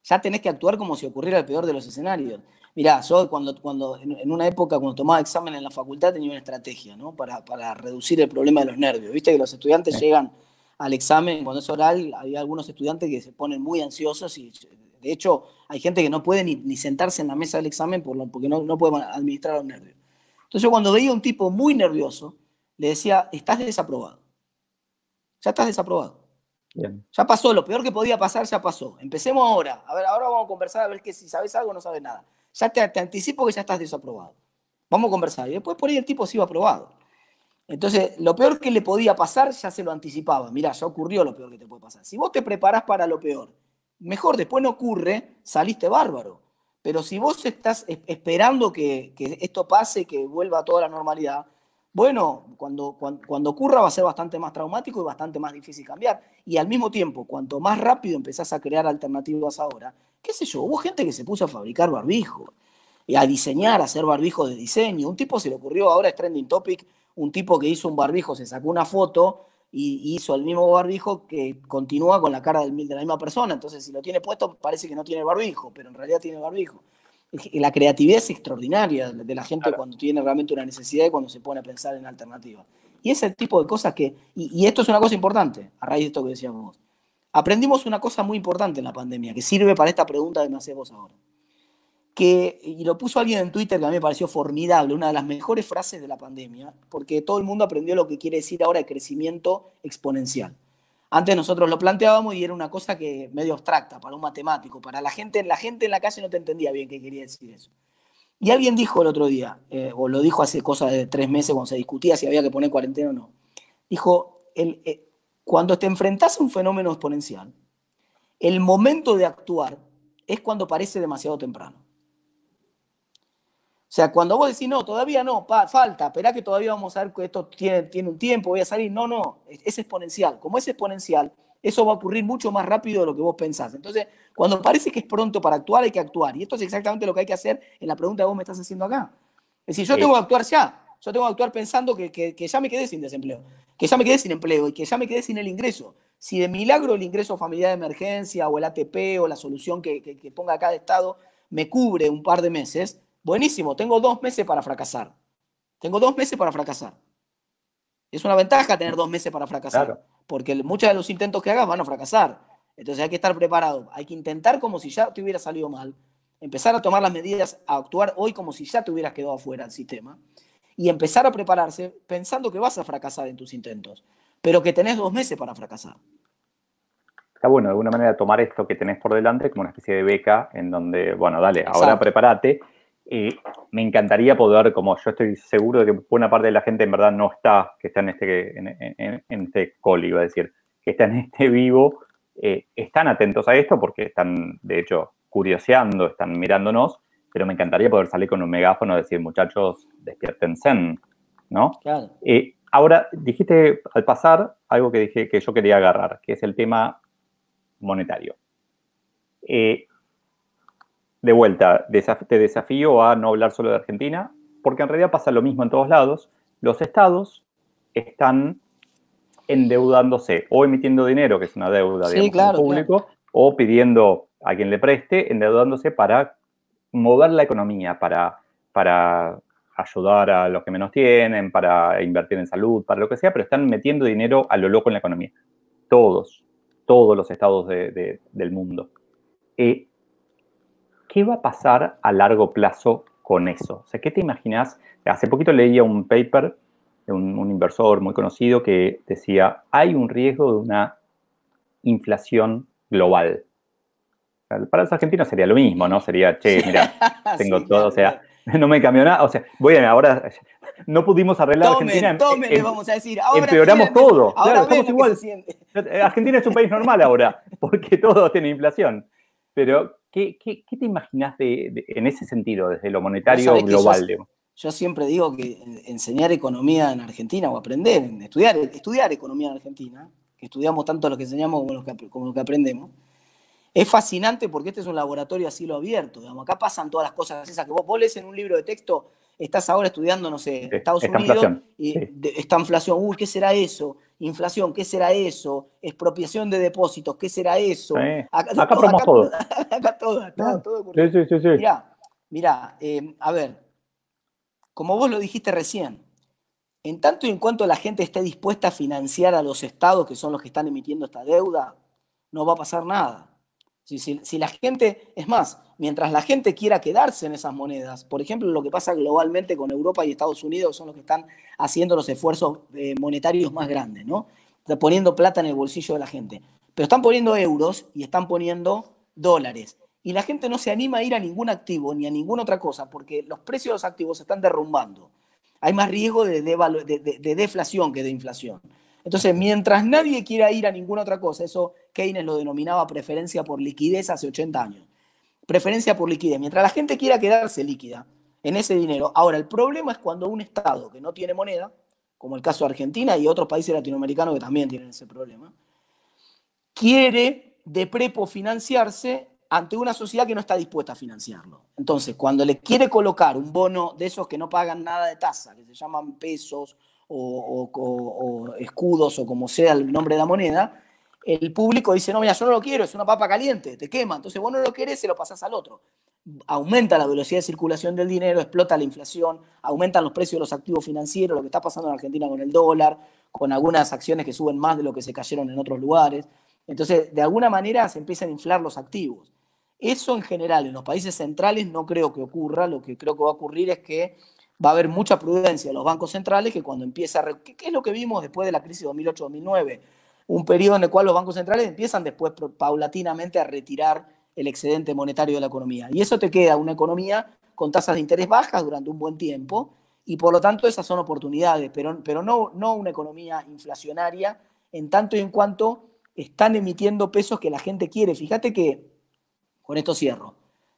Ya tenés que actuar como si ocurriera el peor de los escenarios. Mirá, yo cuando, cuando en una época, cuando tomaba examen en la facultad, tenía una estrategia, ¿no? Para, reducir el problema de los nervios. Viste que los estudiantes llegan al examen, cuando es oral, hay algunos estudiantes que se ponen muy ansiosos y de hecho hay gente que no puede ni, sentarse en la mesa del examen por lo, porque no, no puede administrar los nervios. Entonces yo cuando veía a un tipo muy nervioso, le decía, estás desaprobado. Ya estás desaprobado. Ya pasó, lo peor que podía pasar ya pasó. Empecemos ahora. A ver, ahora vamos a conversar a ver que si sabes algo o no sabes nada. Ya te, anticipo que ya estás desaprobado. Vamos a conversar. Y después por ahí el tipo se iba aprobado. Entonces, lo peor que le podía pasar ya se lo anticipaba. Mirá, ya ocurrió lo peor que te puede pasar. Si vos te preparás para lo peor, mejor, después no ocurre, saliste bárbaro. Pero si vos estás esperando que, que esto pase, que vuelva a toda la normalidad, bueno, cuando, ocurra va a ser bastante más traumático y bastante más difícil cambiar. Y al mismo tiempo, cuanto más rápido empezás a crear alternativas ahora, qué sé yo, hubo gente que se puso a fabricar barbijo, a diseñar, a hacer barbijo de diseño. Un tipo se le ocurrió, ahora es trending topic, un tipo que hizo un barbijo, se sacó una foto y hizo el mismo barbijo que continúa con la cara de la misma persona. Entonces, si lo tiene puesto, parece que no tiene barbijo, pero en realidad tiene barbijo la creatividad es extraordinaria de la gente cuando tiene realmente una necesidad y cuando se pone a pensar en alternativas. Y ese tipo de cosas que, y, esto es una cosa importante, a raíz de esto que decíamos vos. Aprendimos una cosa muy importante en la pandemia, que sirve para esta pregunta que me vos ahora. Que, y lo puso alguien en Twitter que a mí me pareció formidable, una de las mejores frases de la pandemia, porque todo el mundo aprendió lo que quiere decir ahora el crecimiento exponencial. Antes nosotros lo planteábamos y era una cosa que medio abstracta para un matemático, para la gente, la gente en la calle no te entendía bien qué quería decir eso. Y alguien dijo el otro día, eh, o lo dijo hace cosa de tres meses cuando se discutía si había que poner cuarentena o no, dijo, el, eh, cuando te enfrentas a un fenómeno exponencial, el momento de actuar es cuando parece demasiado temprano. O sea, cuando vos decís, no, todavía no, falta, espera que todavía vamos a ver que esto tiene, un tiempo, voy a salir. No, no, es exponencial. Como es exponencial, eso va a ocurrir mucho más rápido de lo que vos pensás. Entonces, cuando parece que es pronto para actuar, hay que actuar. Y esto es exactamente lo que hay que hacer en la pregunta que vos me estás haciendo acá. Es decir, yo tengo que actuar ya. Yo tengo que actuar pensando que, ya me quedé sin desempleo, que ya me quedé sin empleo y que ya me quedé sin el ingreso. Si de milagro el ingreso familiar de emergencia o el ATP o la solución que, que ponga cada estado me cubre un par de meses, Buenísimo, tengo dos meses para fracasar. Tengo dos meses para fracasar. Es una ventaja tener dos meses para fracasar, porque muchos de los intentos que hagas van a fracasar. Entonces hay que estar preparado, hay que intentar como si ya te hubiera salido mal, empezar a tomar las medidas, a actuar hoy como si ya te hubieras quedado afuera del sistema y empezar a prepararse pensando que vas a fracasar en tus intentos, pero que tenés dos meses para fracasar. Está bueno, de alguna manera tomar esto que tenés por delante como una especie de beca en donde, bueno, dale, ahora prepárate me encantaría poder, como yo estoy seguro de que buena parte de la gente en verdad no está, que está en este, en, en, este call, iba a decir, que está en este vivo, eh, están atentos a esto porque están, de hecho, curioseando, están mirándonos, pero me encantaría poder salir con un megáfono y decir, muchachos, despiértense, ¿no? Claro. Eh, ahora, dijiste al pasar algo que dije que yo quería agarrar, que es el tema monetario. Eh, de vuelta, de te desafío a no hablar solo de Argentina, porque en realidad pasa lo mismo en todos lados. Los estados están endeudándose o emitiendo dinero, que es una deuda de público, o pidiendo a quien le preste, endeudándose para mover la economía, para, para ayudar a los que menos tienen, para invertir en salud, para lo que sea, pero están metiendo dinero a lo loco en la economía. Todos, todos los estados del mundo. Eh, ¿qué va a pasar a largo plazo con eso? O sea, ¿qué te imaginas? Hace poquito leía un paper de un, inversor muy conocido que decía, hay un riesgo de una inflación global. para los argentinos sería lo mismo, ¿no? Sería, che, mira, <laughs> tengo todo, o sea, <laughs> no me cambió nada, o sea, voy a, ahora no pudimos arreglar Argentina. vamos a decir. empeoramos todo. Ahora todo estamos igual. Eh, Argentina es un país normal ahora, <laughs> porque todo tiene inflación. Pero, ¿Qué, te imaginas en ese sentido, desde lo monetario global? Yo, siempre digo que eh, enseñar economía en Argentina o aprender, estudiar, estudiar economía en Argentina, que estudiamos tanto lo que enseñamos como lo que, aprendemos, es fascinante porque este es un laboratorio así lo abierto. Digamos. Acá pasan todas las cosas esas que vos, vos lees en un libro de texto estás ahora estudiando, no sé, Estados Unidos, y esta inflación, uy, uh, ¿qué será eso? Inflación, ¿qué será eso? Expropiación de depósitos, ¿qué será eso? <laughs> Acá, todo, acá, ah, todo. Mirá, eh, a ver, como vos lo dijiste recién, en tanto y en cuanto la gente esté dispuesta a financiar a los estados, que son los que están emitiendo esta deuda, no va a pasar nada. Si, la gente, es más, mientras la gente quiera quedarse en esas monedas, por ejemplo, lo que pasa globalmente con Europa y Estados Unidos son los que están haciendo los esfuerzos eh, monetarios más grandes, ¿no? poniendo plata en el bolsillo de la gente. Pero están poniendo euros y están poniendo dólares. Y la gente no se anima a ir a ningún activo ni a ninguna otra cosa porque los precios de los activos se están derrumbando. Hay más riesgo de deflación que de inflación. Entonces, mientras nadie quiera ir a ninguna otra cosa, eso Keynes lo denominaba preferencia por liquidez hace 80 años. Preferencia por liquidez. Mientras la gente quiera quedarse líquida en ese dinero. Ahora, el problema es cuando un Estado que no tiene moneda, como el caso de Argentina y otros países latinoamericanos que también tienen ese problema, quiere de prepo financiarse ante una sociedad que no está dispuesta a financiarlo. Entonces, cuando le quiere colocar un bono de esos que no pagan nada de tasa, que se llaman pesos o, o escudos o como sea el nombre de la moneda, el público dice, no, mira, yo no lo quiero, es una papa caliente, te quema. Entonces vos no lo querés, se lo pasás al otro. Aumenta la velocidad de circulación del dinero, explota la inflación, aumentan los precios de los activos financieros, lo que está pasando en Argentina con el dólar, con algunas acciones que suben más de lo que se cayeron en otros lugares. Entonces, de alguna manera se empiezan a inflar los activos. Eso en general, en los países centrales no creo que ocurra, lo que creo que va a ocurrir es que va a haber mucha prudencia de los bancos centrales que cuando empieza, a... ¿qué es lo que vimos después de la crisis 2008-2009? un periodo en el cual los bancos centrales empiezan después paulatinamente a retirar el excedente monetario de la economía. Y eso te queda una economía con tasas de interés bajas durante un buen tiempo y por lo tanto esas son oportunidades, pero, pero no, no una economía inflacionaria en tanto y en cuanto están emitiendo pesos que la gente quiere. Fíjate que, con esto cierro,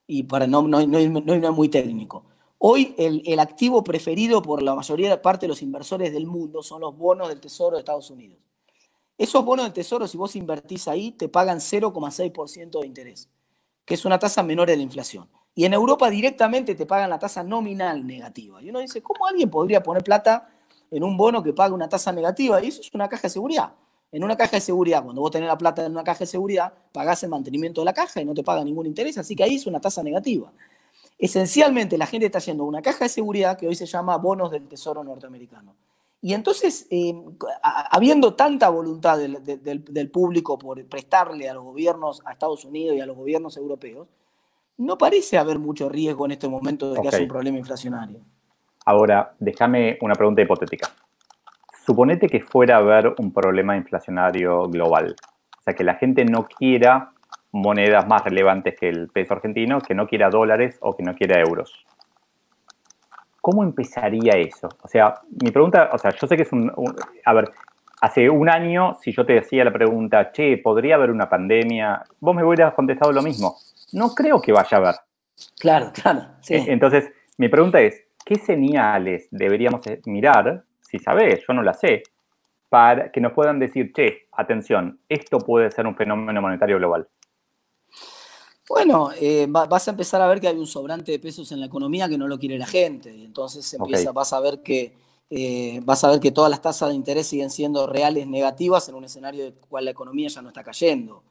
y para no, no, no, es muy técnico, hoy el, el, activo preferido por la mayoría de parte de los inversores del mundo son los bonos del Tesoro de Estados Unidos. Esos bonos del tesoro, si vos invertís ahí, te pagan 0,6% de interés, que es una tasa menor de la inflación. Y en Europa directamente te pagan la tasa nominal negativa. Y uno dice, ¿cómo alguien podría poner plata en un bono que paga una tasa negativa? Y eso es una caja de seguridad. En una caja de seguridad, cuando vos tenés la plata en una caja de seguridad, pagás el mantenimiento de la caja y no te paga ningún interés, así que ahí es una tasa negativa. Esencialmente la gente está haciendo una caja de seguridad que hoy se llama bonos del Tesoro norteamericano. Y entonces, eh, habiendo tanta voluntad del, público por prestarle a los gobiernos, a Estados Unidos y a los gobiernos europeos, no parece haber mucho riesgo en este momento de que haya un problema inflacionario. Ahora, déjame una pregunta hipotética. Suponete que fuera a haber un problema inflacionario global, o sea, que la gente no quiera monedas más relevantes que el peso argentino, que no quiera dólares o que no quiera euros. ¿cómo empezaría eso? O sea, mi pregunta, o sea, yo sé que es un, a ver, hace un año, si yo te decía la pregunta, che, ¿podría haber una pandemia? Vos me hubieras contestado lo mismo. No creo que vaya a haber. Claro, claro. Sí. E, entonces, mi pregunta es, ¿qué señales deberíamos mirar, si sabés, yo no la sé, para que nos puedan decir, che, atención, esto puede ser un fenómeno monetario global? Bueno, eh, vas a empezar a ver que hay un sobrante de pesos en la economía que no lo quiere la gente. Y entonces vas a ver que eh, vas a ver que todas las tasas de interés siguen siendo reales negativas en un escenario en el cual la economía ya no está cayendo.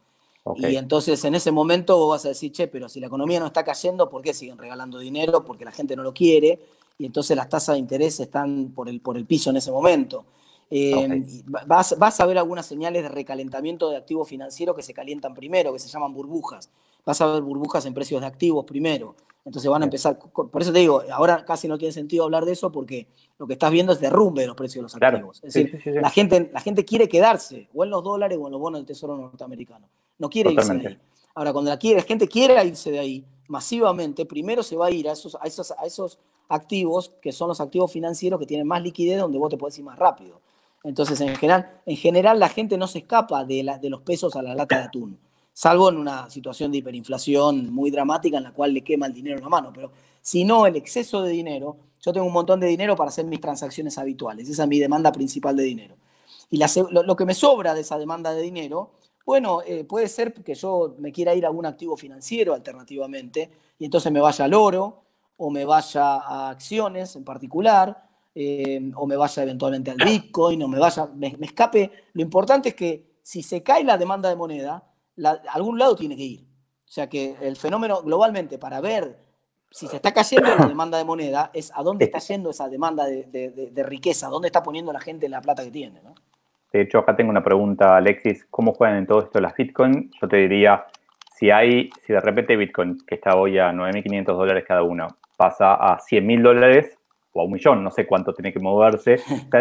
Y entonces en ese momento vos vas a decir, che, pero si la economía no está cayendo, ¿por qué siguen regalando dinero? Porque la gente no lo quiere. Y entonces las tasas de interés están por el, por el piso en ese momento. Eh, vas, vas, a ver algunas señales de recalentamiento de activos financieros que se calientan primero, que se llaman burbujas vas a ver burbujas en precios de activos primero. Entonces van a empezar, por eso te digo, ahora casi no tiene sentido hablar de eso porque lo que estás viendo es derrumbe de los precios de los activos. Es decir, La, gente, la gente quiere quedarse, o en los dólares o en los bonos del Tesoro norteamericano. No quiere irse de ahí. Ahora, cuando la, la, gente quiere irse de ahí masivamente, primero se va a ir a esos, a, esos, a esos activos que son los activos financieros que tienen más liquidez, donde vos te puedes ir más rápido. Entonces, en general, en general la gente no se escapa de, de los pesos a la lata de atún salvo en una situación de hiperinflación muy dramática en la cual le quema el dinero en la mano, pero si no el exceso de dinero, yo tengo un montón de dinero para hacer mis transacciones habituales, esa es mi demanda principal de dinero. Y lo, que me sobra de esa demanda de dinero, bueno, eh, puede ser que yo me quiera ir a algún activo financiero alternativamente, y entonces me vaya al oro, o me vaya a acciones en particular, eh, o me vaya eventualmente al Bitcoin, o me vaya, me escape. Lo importante es que si se cae la demanda de moneda, la, algún lado tiene que ir. O sea que el fenómeno globalmente para ver si se está cayendo la demanda de moneda es a dónde está yendo esa demanda de, riqueza, dónde está poniendo la gente la plata que tiene. De hecho, acá tengo una pregunta, Alexis, ¿cómo juegan en todo esto las Bitcoin? Yo te diría, si hay, si de repente Bitcoin, que está hoy a 9.500 dólares cada uno, pasa a 100.000 dólares o a un millón, no sé cuánto tiene que moverse,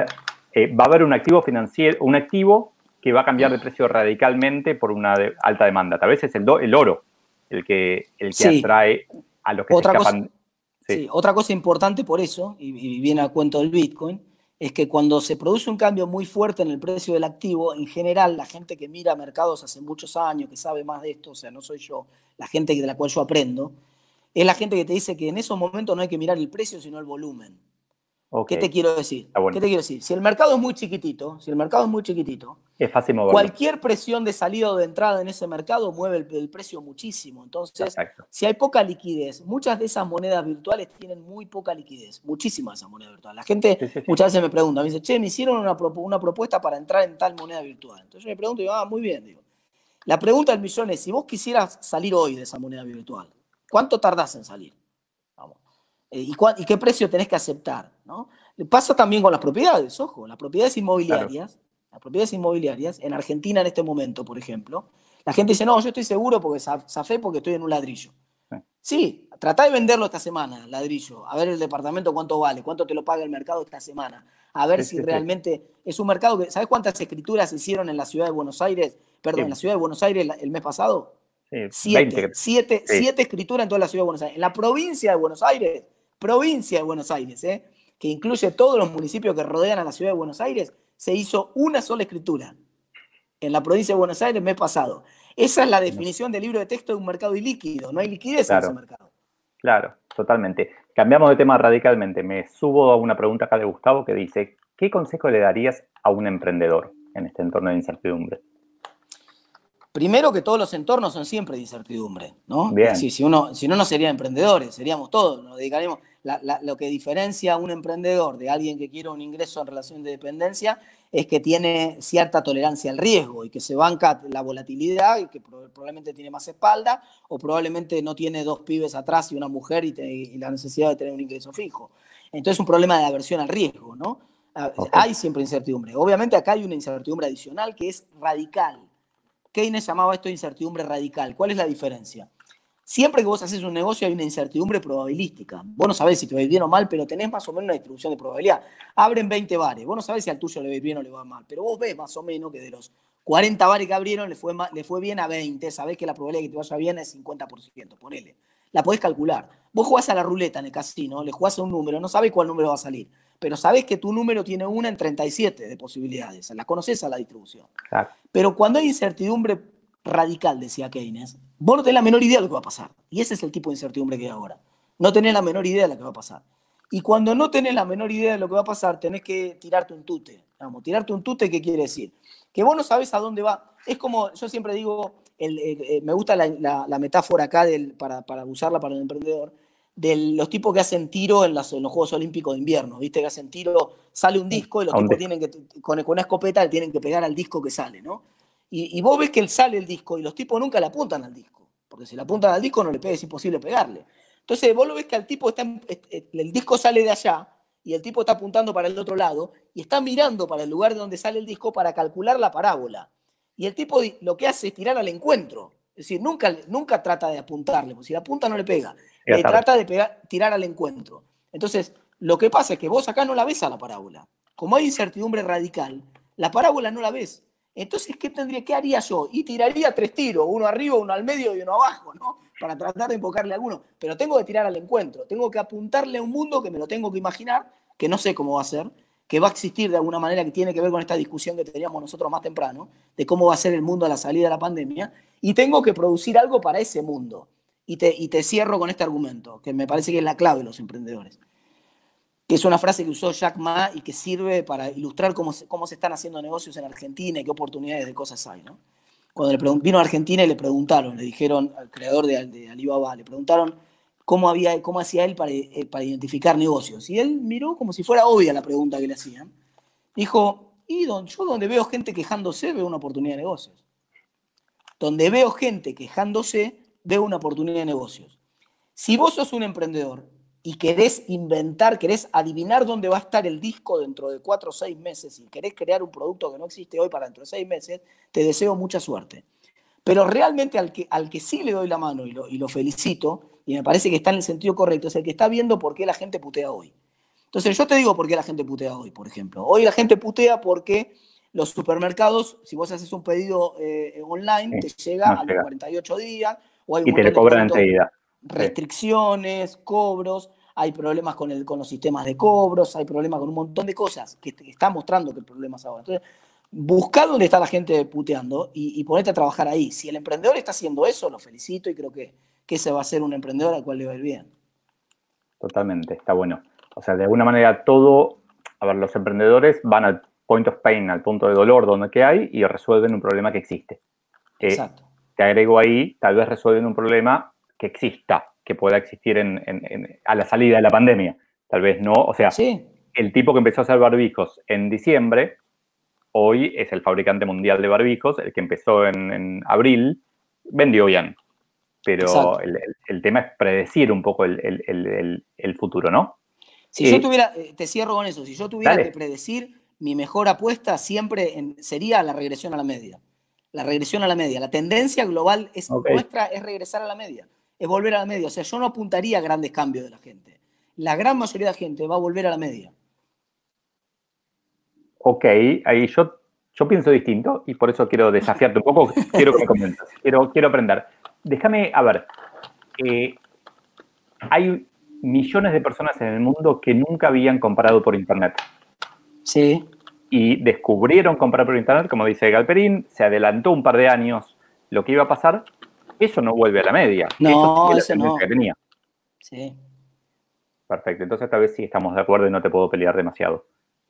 <laughs> eh, va a haber un activo financiero, un activo que va a cambiar de precio radicalmente por una alta demanda. Tal vez es el, oro el que, el que atrae a los que otra se escapan. otra cosa importante por eso, y, viene a cuento del Bitcoin, es que cuando se produce un cambio muy fuerte en el precio del activo, en general la gente que mira mercados hace muchos años, que sabe más de esto, o sea, no soy yo, la gente de la cual yo aprendo, es la gente que te dice que en esos momentos no hay que mirar el precio, sino el volumen. ¿Qué te quiero decir? ¿Qué te quiero decir? Si el mercado es muy chiquitito, si el mercado es muy chiquitito, Cualquier presión de salida o de entrada en ese mercado mueve el, precio muchísimo. Entonces, si hay poca liquidez, muchas de esas monedas virtuales tienen muy poca liquidez, muchísimas esas monedas virtuales. La gente muchas veces me pregunta, me dice, che, me hicieron una, propuesta para entrar en tal moneda virtual. Entonces yo me pregunto, digo, ah, muy bien, La pregunta del millón es, si vos quisieras salir hoy de esa moneda virtual, ¿cuánto tardás en salir? Eh, ¿Y qué precio tenés que aceptar? ¿no? Pasa también con las propiedades, ojo, las propiedades inmobiliarias, las propiedades inmobiliarias, en Argentina en este momento, por ejemplo, la gente dice, no, yo estoy seguro porque safé porque estoy en un ladrillo. Sí, tratá de venderlo esta semana, ladrillo, a ver el departamento cuánto vale, cuánto te lo paga el mercado esta semana, a ver si realmente es un mercado que, ¿sabes cuántas escrituras se hicieron en la ciudad de Buenos Aires? Perdón, en la ciudad de Buenos Aires el mes pasado. siete, siete, siete escrituras en toda la ciudad de Buenos Aires. En la provincia de Buenos Aires, provincia de Buenos Aires, ¿eh? que incluye todos los municipios que rodean a la ciudad de Buenos Aires, se hizo una sola escritura en la provincia de Buenos Aires el mes pasado. Esa es la definición del libro de texto de un mercado ilíquido, no hay liquidez en ese mercado. Claro, totalmente. Cambiamos de tema radicalmente. Me subo a una pregunta acá de Gustavo que dice, ¿qué consejo le darías a un emprendedor en este entorno de incertidumbre? primero que todos los entornos son siempre de incertidumbre, ¿no? si, uno, si no, no serían emprendedores, seríamos todos, nos dedicaremos. lo que diferencia a un emprendedor de alguien que quiere un ingreso en relación de dependencia es que tiene cierta tolerancia al riesgo y que se banca la volatilidad y que probablemente tiene más espalda o probablemente no tiene dos pibes atrás y una mujer y, la necesidad de tener un ingreso fijo. Entonces es un problema de aversión al riesgo, ¿no? Ah, hay siempre incertidumbre. Obviamente acá hay una incertidumbre adicional que es radical Keynes llamaba esto incertidumbre radical. ¿Cuál es la diferencia? Siempre que vos haces un negocio hay una incertidumbre probabilística. Vos no sabés si te va bien o mal, pero tenés más o menos una distribución de probabilidad. Abren 20 bares, vos no sabés si al tuyo le va bien o le va mal, pero vos ves más o menos que de los 40 bares que abrieron le fue, le fue bien a 20, sabés que la probabilidad de que te vaya bien es 50%, ponele. La podés calcular. Vos jugás a la ruleta en el casino, le jugás a un número, no sabés cuál número va a salir, pero sabés que tu número tiene una en 37 de posibilidades, la conoces a la distribución. Pero cuando hay incertidumbre radical, decía Keynes, vos no tenés la menor idea de lo que va a pasar. Y ese es el tipo de incertidumbre que hay ahora. No tenés la menor idea de lo que va a pasar. Y cuando no tenés la menor idea de lo que va a pasar, tenés que tirarte un tute. Vamos, tirarte un tute, ¿qué quiere decir? Que vos no sabés a dónde va. Es como, yo siempre digo, eh, me gusta la, metáfora acá del, para, para usarla para el emprendedor, de los tipos que hacen tiro en, los Juegos Olímpicos de invierno, ¿viste? Que hacen tiro, sale un disco y los tipos tienen que, con, una escopeta le tienen que pegar al disco que sale, ¿no? Y, vos ves que sale el disco y los tipos nunca le apuntan al disco, porque si le apuntan al disco no le pega, es imposible pegarle. Entonces vos lo ves que el tipo está, el disco sale de allá y el tipo está apuntando para el otro lado y está mirando para el lugar de donde sale el disco para calcular la parábola. Y el tipo lo que hace es tirar al encuentro. Es decir, nunca, nunca trata de apuntarle, porque si la apunta no le pega le trata de tirar al encuentro. Entonces, lo que pasa es que vos acá no la ves a la parábola. Como hay incertidumbre radical, la parábola no la ves. Entonces, ¿qué tendría, qué haría yo? Y tiraría tres tiros, uno arriba, uno al medio y uno abajo, ¿no? Para tratar de enfocarle a alguno. Pero tengo que tirar al encuentro, tengo que apuntarle a un mundo que me lo tengo que imaginar, que no sé cómo va a ser, que va a existir de alguna manera, que tiene que ver con esta discusión que teníamos nosotros más temprano, de cómo va a ser el mundo a la salida de la pandemia, y tengo que producir algo para ese mundo. Y te, cierro con este argumento, que me parece que es la clave de los emprendedores, que es una frase que usó Jack Ma y que sirve para ilustrar cómo se, cómo se están haciendo negocios en Argentina y qué oportunidades de cosas hay. Cuando le vino a Argentina y le preguntaron, le dijeron al creador de, Alibaba, le preguntaron cómo, había, cómo hacía él eh, para, identificar negocios. Y él miró como si fuera obvia la pregunta que le hacían. Dijo, y don, yo donde veo gente quejándose, veo una oportunidad de negocios. Donde veo gente quejándose, de una oportunidad de negocios. Si vos sos un emprendedor y querés inventar, querés adivinar dónde va a estar el disco dentro de cuatro o seis meses y querés crear un producto que no existe hoy para dentro de seis meses, te deseo mucha suerte. Pero realmente al que, al que sí le doy la mano y lo, felicito, y me parece que está en el sentido correcto, es el que está viendo por qué la gente putea hoy. Entonces yo te digo por qué la gente putea hoy, por ejemplo. Hoy la gente putea porque los supermercados, si vos haces un pedido eh, online, te llega a los 48 días, y te le cobran enseguida. Restricciones, cobros, hay problemas con, el, con los sistemas de cobros, hay problemas con un montón de cosas que te está mostrando que el problema es ahora. Entonces, busca dónde está la gente puteando y, y, ponete a trabajar ahí. Si el emprendedor está haciendo eso, lo felicito y creo que, que ese va a ser un emprendedor al cual le va a ir bien. Totalmente, está bueno. O sea, de alguna manera todo, a ver, los emprendedores van al point of pain, al punto de dolor donde que hay y resuelven un problema que existe. Eh, Exacto te agrego ahí, tal vez resuelven un problema que exista, que pueda existir a la salida de la pandemia. Tal vez no, o sea, el tipo que empezó a hacer barbijos en diciembre, hoy es el fabricante mundial de barbijos, el que empezó en, abril, vendió bien. Pero el, tema es predecir un poco el, futuro, ¿no? Si yo eh, tuviera, eh, te cierro con eso, si yo tuviera que predecir, mi mejor apuesta siempre sería la regresión a la media la regresión a la media. La tendencia global es nuestra es regresar a la media, es volver a la media. O sea, yo no apuntaría a grandes cambios de la gente. La gran mayoría de la gente va a volver a la media. Ok, ahí yo, yo pienso distinto y por eso quiero desafiarte un poco, <laughs> quiero que comentes, quiero, aprender. Déjame, a ver, eh, hay millones de personas en el mundo que nunca habían comprado por internet. Sí y descubrieron comprar por Internet, como dice Galperín, se adelantó un par de años lo que iba a pasar, eso no vuelve a la media. No, no. que tenía. Perfecto, entonces tal vez sí estamos de acuerdo y no te puedo pelear demasiado.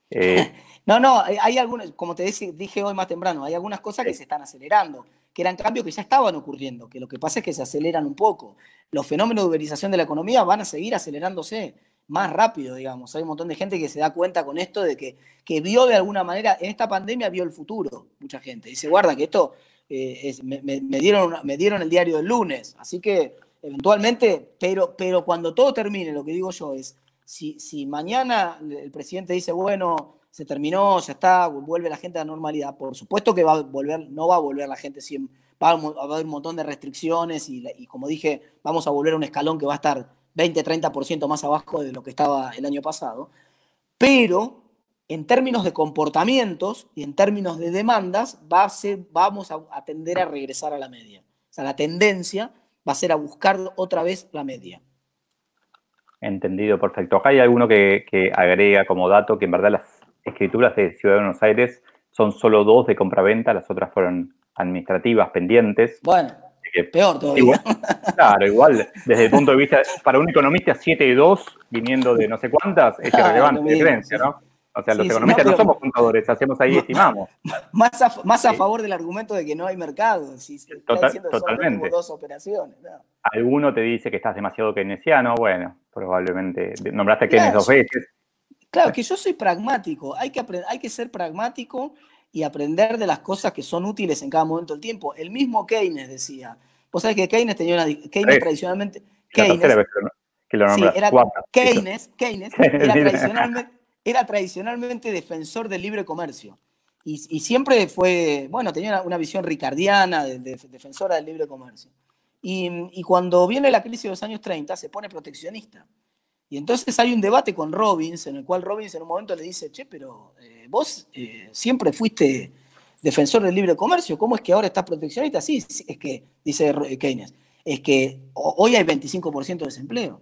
Eh, <laughs> no, no, hay algunas, como te dije hoy más temprano, hay algunas cosas que se están acelerando, que eran cambios que ya estaban ocurriendo, que lo que pasa es que se aceleran un poco. Los fenómenos de uberización de la economía van a seguir acelerándose más rápido, digamos. Hay un montón de gente que se da cuenta con esto de que, que vio de alguna manera, en esta pandemia vio el futuro, mucha gente. Dice, guarda, que esto eh, me, dieron me dieron el diario del lunes, así que eventualmente, pero, pero cuando todo termine, lo que digo yo es, si, si mañana el presidente dice, bueno, se terminó, ya está, vuelve la gente a la normalidad, por supuesto que va a volver, no va a volver la gente siempre, va a, haber un montón de restricciones y como dije, vamos a volver a un escalón que va a estar 20-30% más abajo de lo que estaba el año pasado, pero en términos de comportamientos y en términos de demandas va vamos a, tender a regresar a la media. O sea, la tendencia va a ser a buscar otra vez la media. Entendido, perfecto. Acá hay alguno que, que, agrega como dato que en verdad las escrituras de Ciudad de Buenos Aires son solo dos de compraventa, las otras fueron administrativas pendientes. Bueno peor todavía. claro, igual, desde el punto de vista, para un economista 7 y 2, viniendo de no sé cuántas, es ah, irrelevante diferencia, ¿no? O sea, los economistas no, somos contadores, hacemos ahí, estimamos. <laughs> Más a, más a favor del argumento de que no hay mercado. Si se está Total, dos operaciones. Alguno te dice que estás demasiado keynesiano, bueno, probablemente. Nombraste a Keynes dos veces. Claro, que yo soy pragmático. Hay que, hay que ser pragmático y aprender de las cosas que son útiles en cada momento del tiempo. El mismo Keynes decía, vos sabés que Keynes tenía una... Keynes tradicionalmente... Keynes, era, Keynes, <laughs> era, tradicionalmente, defensor del libre comercio. Y, siempre fue, bueno, tenía una, visión ricardiana, defensora del libre comercio. Y, y, cuando viene la crisis de los años 30, se pone proteccionista. Y entonces hay un debate con Robbins, en el cual Robbins en un momento le dice, che, pero eh, vos eh, siempre fuiste defensor del libre comercio, ¿cómo es que ahora estás proteccionista? Sí, es que, dice eh, Keynes, es que hoy hay 25% de desempleo.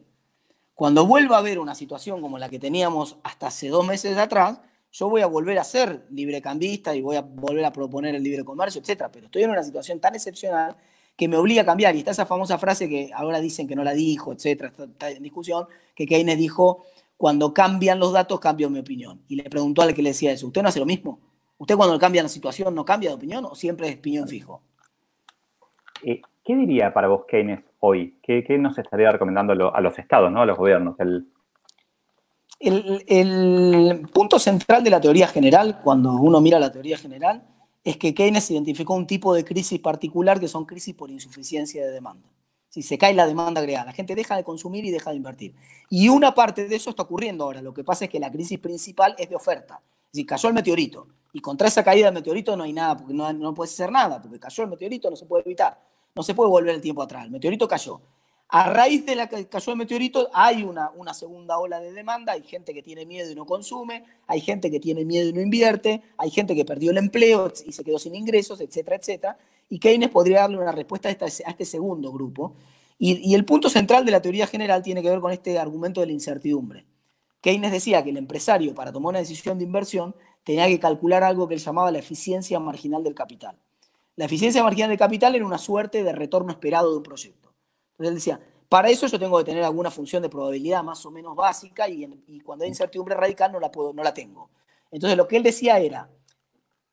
Cuando vuelva a haber una situación como la que teníamos hasta hace dos meses atrás, yo voy a volver a ser librecambista y voy a volver a proponer el libre comercio, etcétera, pero estoy en una situación tan excepcional que me obliga a cambiar. Y está esa famosa frase que ahora dicen que no la dijo, etcétera, está, en discusión, que Keynes dijo, cuando cambian los datos, cambio mi opinión. Y le preguntó al que le decía eso, ¿usted no hace lo mismo? ¿Usted cuando cambia la situación no cambia de opinión o siempre es opinión fijo? Eh, ¿Qué diría para vos Keynes hoy? ¿Qué, nos estaría recomendando a los estados, ¿no? a los gobiernos? el punto central de la teoría general, cuando uno mira la teoría general, es que Keynes identificó un tipo de crisis particular que son crisis por insuficiencia de demanda. Si se cae la demanda agregada, la gente deja de consumir y deja de invertir. Y una parte de eso está ocurriendo ahora. Lo que pasa es que la crisis principal es de oferta. Si cayó el meteorito. Y contra esa caída del meteorito no hay nada, porque no, puede ser nada, porque cayó el meteorito, no se puede evitar. No se puede volver el tiempo atrás. El meteorito cayó. A raíz de la que cayó el meteorito hay una, una segunda ola de demanda, hay gente que tiene miedo y no consume, hay gente que tiene miedo y no invierte, hay gente que perdió el empleo y se quedó sin ingresos, etcétera, etcétera. Y Keynes podría darle una respuesta a, este segundo grupo. Y, y el punto central de la teoría general tiene que ver con este argumento de la incertidumbre. Keynes decía que el empresario para tomar una decisión de inversión tenía que calcular algo que él llamaba la eficiencia marginal del capital. La eficiencia marginal del capital era una suerte de retorno esperado de un proyecto. Entonces él decía, para eso yo tengo que tener alguna función de probabilidad más o menos básica y, cuando hay mm. incertidumbre radical no la, puedo, no la tengo. Entonces lo que él decía era,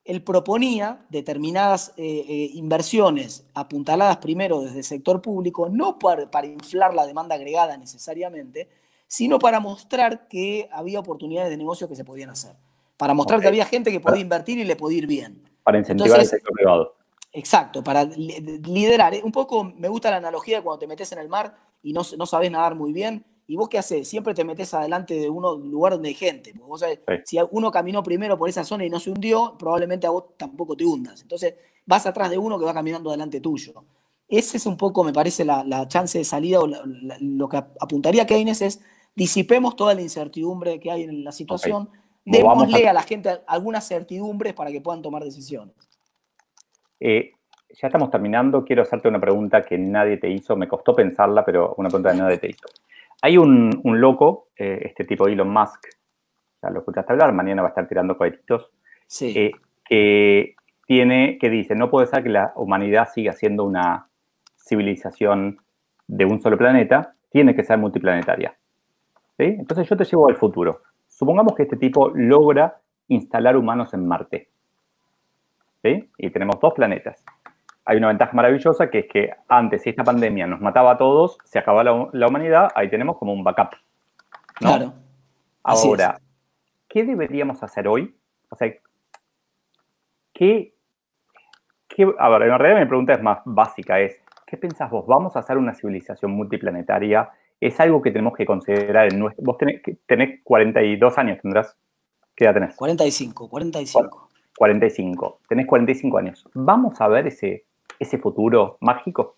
él proponía determinadas eh, eh, inversiones apuntaladas primero desde el sector público, no para, inflar la demanda agregada necesariamente, sino para mostrar que había oportunidades de negocio que se podían hacer, para mostrar que había gente que podía invertir y le podía ir bien. Para incentivar al el sector privado. Exacto, para liderar. Un poco me gusta la analogía cuando te metes en el mar y no, no sabes nadar muy bien. ¿Y vos qué haces? Siempre te metes adelante de uno, lugar donde hay gente. vos si uno caminó primero por esa zona y no se hundió, probablemente a vos tampoco te hundas. Entonces vas atrás de uno que va caminando adelante tuyo. Ese es un poco, me parece, la, chance de salida o lo que apuntaría Keynes es disipemos toda la incertidumbre que hay en la situación, démosle a la gente algunas certidumbres para que puedan tomar decisiones. Eh, ya estamos terminando. Quiero hacerte una pregunta que nadie te hizo. Me costó pensarla, pero una pregunta que nadie te hizo. Hay un, loco, eh, este tipo Elon Musk, ya lo escuchaste hablar, mañana va a estar tirando cohetitos, eh, que tiene, que dice, no puede ser que la humanidad siga siendo una civilización de un solo planeta, tiene que ser multiplanetaria. Entonces yo te llevo al futuro. Supongamos que este tipo logra instalar humanos en Marte. Y tenemos dos planetas. Hay una ventaja maravillosa que es que antes, si esta pandemia nos mataba a todos, se acababa la, humanidad, ahí tenemos como un backup. Claro. Ahora, ¿qué deberíamos hacer hoy? O sea, ¿qué, ¿qué, A ver, en realidad mi pregunta es más básica, es, ¿qué pensás vos? ¿Vamos a hacer una civilización multiplanetaria? ¿Es algo que tenemos que considerar en nuestro... Vos tenés, tenés 42 años, tendrás... ¿Qué edad tenés? 45, 45. 45, tenés 45 años, ¿vamos a ver ese, ese futuro mágico?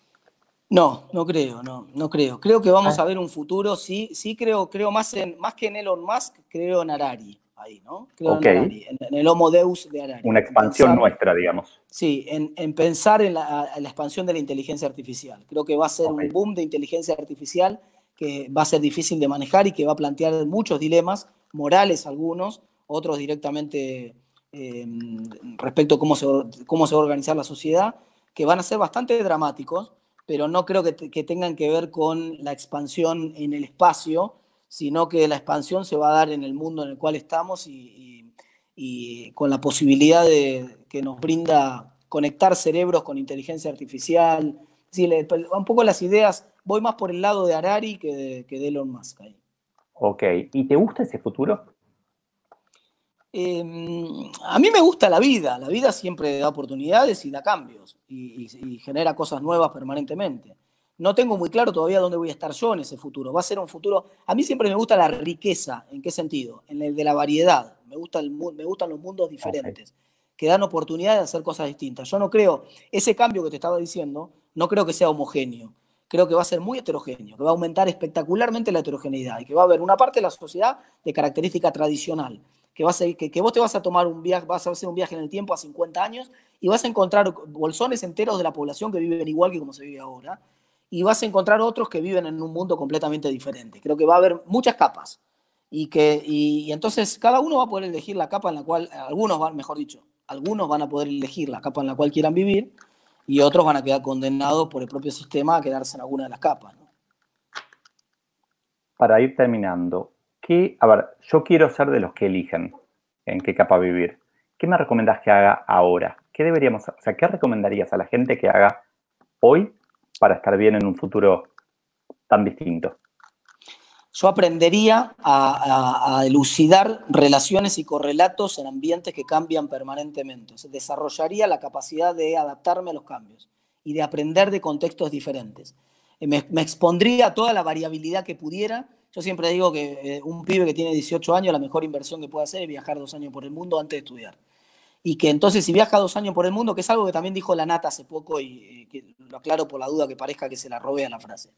No, no creo, no, no creo. Creo que vamos ah. a ver un futuro, sí, sí creo, creo más en, más que en Elon Musk, creo en Arari, ahí, ¿no? Creo en, el Homo Deus de Arari. Una expansión nuestra, digamos. Sí, en, pensar en la, expansión de la inteligencia artificial. Creo que va a ser un boom de inteligencia artificial que va a ser difícil de manejar y que va a plantear muchos dilemas, morales algunos, otros directamente Em, respecto a cómo se, cómo se va a organizar la sociedad, que van a ser bastante dramáticos, pero no creo que, tengan que ver con la expansión en el espacio, sino que la expansión se va a dar en el mundo en el cual estamos y, con la posibilidad de, que nos brinda conectar cerebros con inteligencia artificial. Sí, pues, un poco las ideas, voy más por el lado de Harari que de, que de Elon Musk. Ahí. Ok, ¿y te gusta ese futuro? Em, a mí me gusta la vida, la vida siempre da oportunidades y da cambios y, genera cosas nuevas permanentemente. No tengo muy claro todavía dónde voy a estar yo en ese futuro. Va a ser un futuro. A mí siempre me gusta la riqueza. ¿En qué sentido? En el de la variedad. Me, gusta el, me gustan los mundos diferentes que dan oportunidad de hacer cosas distintas. Yo no creo, ese cambio que te estaba diciendo, no creo que sea homogéneo creo que va a ser muy heterogéneo, que va a aumentar espectacularmente la heterogeneidad y que va a haber una parte de la sociedad de característica tradicional que, vas a, que, vos te vas a tomar un viaje, vas a hacer un viaje en el tiempo a 50 años y vas a encontrar bolsones enteros de la población que viven igual que como se vive ahora y vas a encontrar otros que viven en un mundo completamente diferente. Creo que va a haber muchas capas y que y, entonces cada uno va a poder elegir la capa en la cual, algunos van, mejor dicho, algunos van a poder elegir la capa en la cual quieran vivir y otros van a quedar condenados por el propio sistema a quedarse en alguna de las capas. Para ir terminando, a ver, yo quiero ser de los que eligen en qué capa vivir. ¿Qué me recomendás que haga ahora? ¿Qué deberíamos, o sea, qué recomendarías a la gente que haga hoy para estar bien en un futuro tan distinto? Yo aprendería a, elucidar relaciones y correlatos en ambientes que cambian permanentemente. desarrollaría la capacidad de adaptarme a los cambios y de aprender de contextos diferentes. Eh, me, me expondría a toda la variabilidad que pudiera yo siempre digo que eh, un pibe que tiene 18 años, la mejor inversión que puede hacer es viajar dos años por el mundo antes de estudiar. Y que entonces si viaja dos años por el mundo, que es algo que también dijo la nata hace poco, y, que lo aclaro por la duda que parezca que se la robe la frase,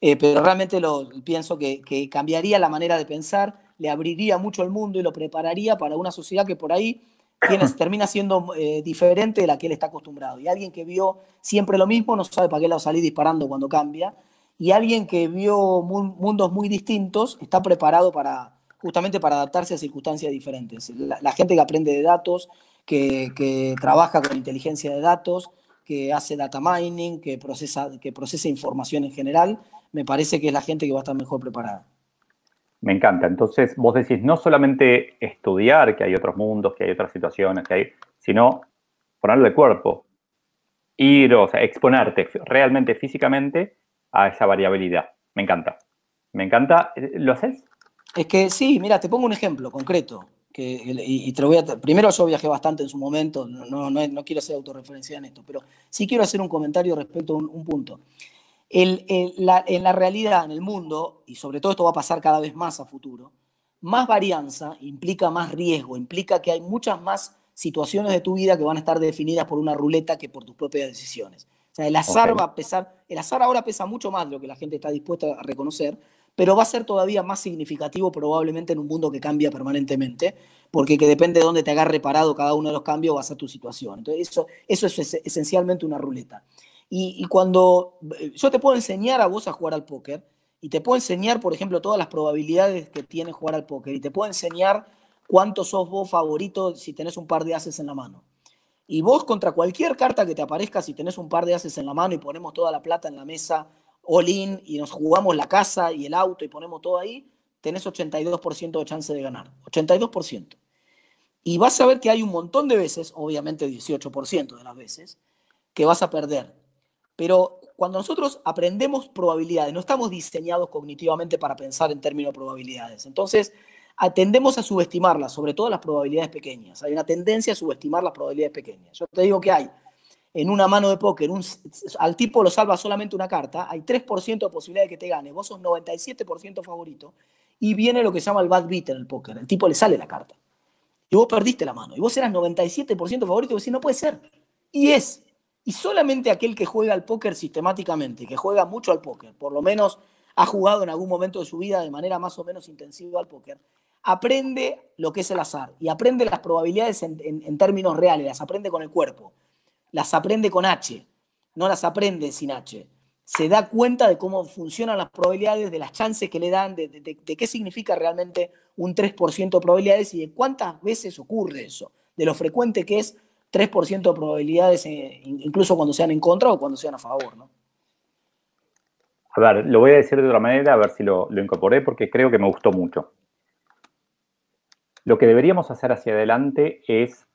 eh, pero realmente lo, pienso que, cambiaría la manera de pensar, le abriría mucho el mundo y lo prepararía para una sociedad que por ahí <clears throat> termina siendo eh, diferente de la que él está acostumbrado. Y alguien que vio siempre lo mismo no sabe para qué lado salir disparando cuando cambia y alguien que vio mundos muy distintos está preparado para justamente para adaptarse a circunstancias diferentes. La, gente que aprende de datos, que, trabaja con inteligencia de datos, que hace data mining, que procesa, que procesa información en general, me parece que es la gente que va a estar mejor preparada. Me encanta. Entonces, vos decís no solamente estudiar que hay otros mundos, que hay otras situaciones, que hay, sino ponerlo de cuerpo, ir, o sea, exponerte realmente físicamente a esa variabilidad. Me encanta. Me encanta. ¿Lo haces? Es que sí, mira, te pongo un ejemplo concreto. Que, y, te voy a, primero yo viajé bastante en su momento, no, no, no quiero ser autorreferencia en esto, pero sí quiero hacer un comentario respecto a un, punto. en la realidad, en el mundo, y sobre todo esto va a pasar cada vez más a futuro, más varianza implica más riesgo, implica que hay muchas más situaciones de tu vida que van a estar definidas por una ruleta que por tus propias decisiones. O sea, el azar va a pesar, el azar ahora pesa mucho más de lo que la gente está dispuesta a reconocer, pero va a ser todavía más significativo probablemente en un mundo que cambia permanentemente, porque que depende de dónde te hagas reparado cada uno de los cambios va a ser tu situación. Entonces, eso, eso es esencialmente una ruleta. Y, cuando eh, yo te puedo enseñar a vos a jugar al póker, y te puedo enseñar, por ejemplo, todas las probabilidades que tiene jugar al póker, y te puedo enseñar cuánto sos vos favorito si tenés un par de haces en la mano. Y vos contra cualquier carta que te aparezca, si tenés un par de haces en la mano y ponemos toda la plata en la mesa, all in, y nos jugamos la casa y el auto y ponemos todo ahí, tenés 82% de chance de ganar. 82%. Y vas a ver que hay un montón de veces, obviamente 18% de las veces, que vas a perder. Pero cuando nosotros aprendemos probabilidades, no estamos diseñados cognitivamente para pensar en términos de probabilidades. Entonces, tendemos a subestimarlas, sobre todo las probabilidades pequeñas. Hay una tendencia a subestimar las probabilidades pequeñas. Yo te digo que hay en una mano de póker, al tipo lo salva solamente una carta, hay 3% de posibilidad de que te gane, vos sos 97% favorito, y viene lo que se llama el bad beat en el póker, el tipo le sale la carta. Y vos perdiste la mano, y vos eras 97% favorito, y vos decís, no puede ser. Y es, y solamente aquel que juega al póker sistemáticamente, que juega mucho al póker, por lo menos ha jugado en algún momento de su vida de manera más o menos intensiva al póker, aprende lo que es el azar y aprende las probabilidades en, términos reales, las aprende con el cuerpo, las aprende con H, no las aprende sin H. Se da cuenta de cómo funcionan las probabilidades, de las chances que le dan, de, qué significa realmente un 3% de probabilidades y de cuántas veces ocurre eso, de lo frecuente que es 3% de probabilidades, eh, incluso cuando sean en contra o cuando sean a favor, A ver, lo voy a decir de otra manera, a ver si lo incorporé, porque creo que me gustó mucho. Lo que deberíamos hacer hacia adelante es,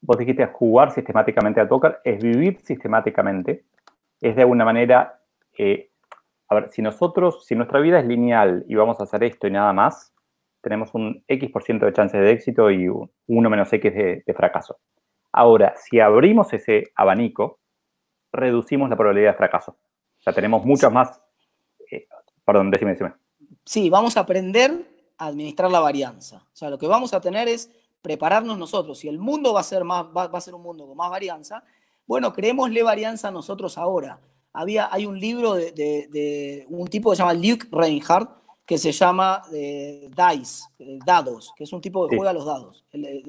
vos dijiste jugar sistemáticamente al tocar, es vivir sistemáticamente, es de alguna manera, eh, a ver, si nosotros, si nuestra vida es lineal y vamos a hacer esto y nada más, tenemos un X% por ciento de chances de éxito y uno 1 menos X de, fracaso. Ahora, si abrimos ese abanico, reducimos la probabilidad de fracaso. O sea, tenemos muchas más. Eh, perdón, decime, decime. Sí, vamos a aprender administrar la varianza. O sea, lo que vamos a tener es prepararnos nosotros. Si el mundo va a ser, más, va, a ser un mundo con más varianza, bueno, creémosle varianza a nosotros ahora. Había, hay un libro de, un tipo que se llama Luke Reinhardt, que se llama de eh, Dice, eh, Dados, que es un tipo que juega a los dados. Eh,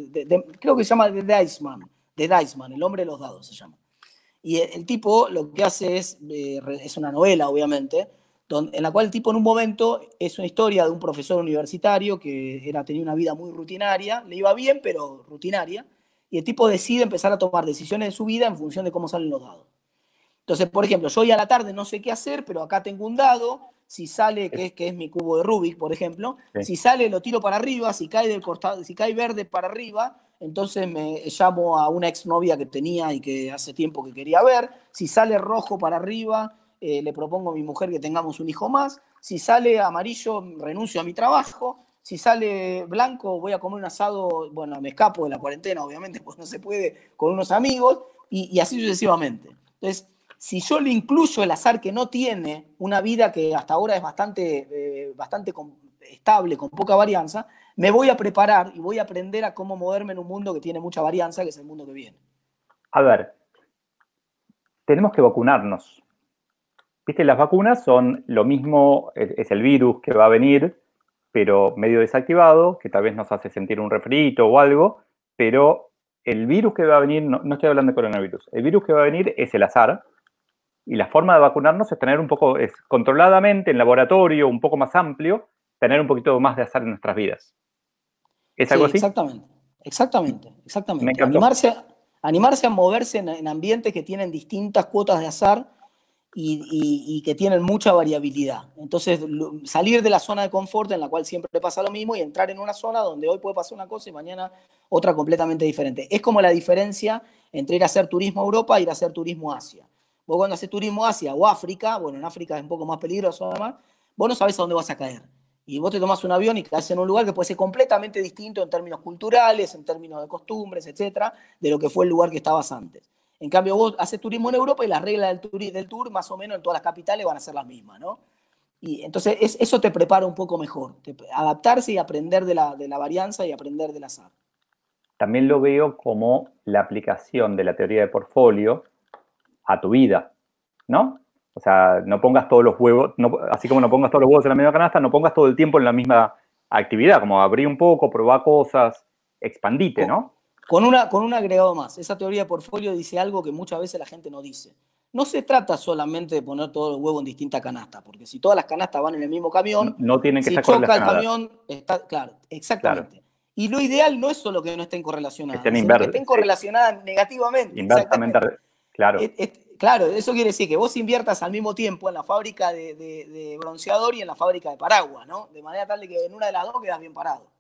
creo que se llama The Dice Man, The Dice Man, el hombre de los dados se llama. Y el, tipo lo que hace es, es una novela, obviamente, en la cual el tipo en un momento es una historia de un profesor universitario que era, tenía una vida muy rutinaria, le iba bien, pero rutinaria, y el tipo decide empezar a tomar decisiones de su vida en función de cómo salen los dados. Entonces, por ejemplo, yo hoy a la tarde no sé qué hacer, pero acá tengo un dado, si sale, que es, que es mi cubo de Rubik, por ejemplo, si sale lo tiro para arriba, si cae, del si cae verde para arriba, entonces me llamo a una exnovia que tenía y que hace tiempo que quería ver, si sale rojo para arriba, eh, le propongo a mi mujer que tengamos un hijo más, si sale amarillo renuncio a mi trabajo, si sale blanco voy a comer un asado, bueno, me escapo de la cuarentena, obviamente, <laughs> pues no se puede, con unos amigos, y, así sucesivamente. Entonces, si yo le incluyo el azar que no tiene, una vida que hasta ahora es bastante, eh, bastante estable, con poca varianza, me voy a preparar y voy a aprender a cómo moverme en un mundo que tiene mucha varianza, que es el mundo que viene. A ver, tenemos que vacunarnos. Viste, las vacunas son lo mismo, es el virus que va a venir, pero medio desactivado, que tal vez nos hace sentir un refrito o algo, pero el virus que va a venir, no, estoy hablando de coronavirus, el virus que va a venir es el azar, y la forma de vacunarnos es tener un poco, es controladamente, en laboratorio, un poco más amplio, tener un poquito más de azar en nuestras vidas. ¿Es así? Exactamente, exactamente, exactamente. Me animarse, animarse a moverse en ambientes que tienen distintas cuotas de azar y, que tienen mucha variabilidad. Entonces, salir de la zona de confort en la cual siempre pasa lo mismo y entrar en una zona donde hoy puede pasar una cosa y mañana otra completamente diferente. Es como la diferencia entre ir a hacer turismo a Europa e ir a hacer turismo a Asia. Vos cuando haces turismo a Asia o África, bueno, en África es un poco más peligroso además, vos no sabés a dónde vas a caer. Y vos te tomás un avión y caes en un lugar que puede ser completamente distinto en términos culturales, en términos de costumbres, etcétera, de lo que fue el lugar que estabas antes. En cambio, vos haces turismo en Europa y las reglas del, del tour, más o menos en todas las capitales van a ser las mismas, ¿no? Y entonces eso te prepara un poco mejor, adaptarse y aprender de la, varianza y aprender del azar. También lo veo como la aplicación de la teoría de portfolio a tu vida, ¿no? O sea, no pongas todos los huevos, así como no pongas todos los huevos en la misma canasta, no pongas todo el tiempo en la misma actividad, como abrir un poco, probar cosas, expandite, ¿no? Con, una, con un agregado más, esa teoría de portfolio dice algo que muchas veces la gente no dice. No se trata solamente de poner todos los huevos en distintas canastas, porque si todas las canastas van en el mismo camión, no, tienen que si choca el camión, está claro, exactamente. Y lo ideal no es solo que no estén correlacionadas, que estén, sino que estén correlacionadas negativamente. claro. claro, eso quiere decir que vos inviertas al mismo tiempo en la fábrica de, bronceador y en la fábrica de paraguas, ¿no? De manera tal de que en una de las dos quedas bien parado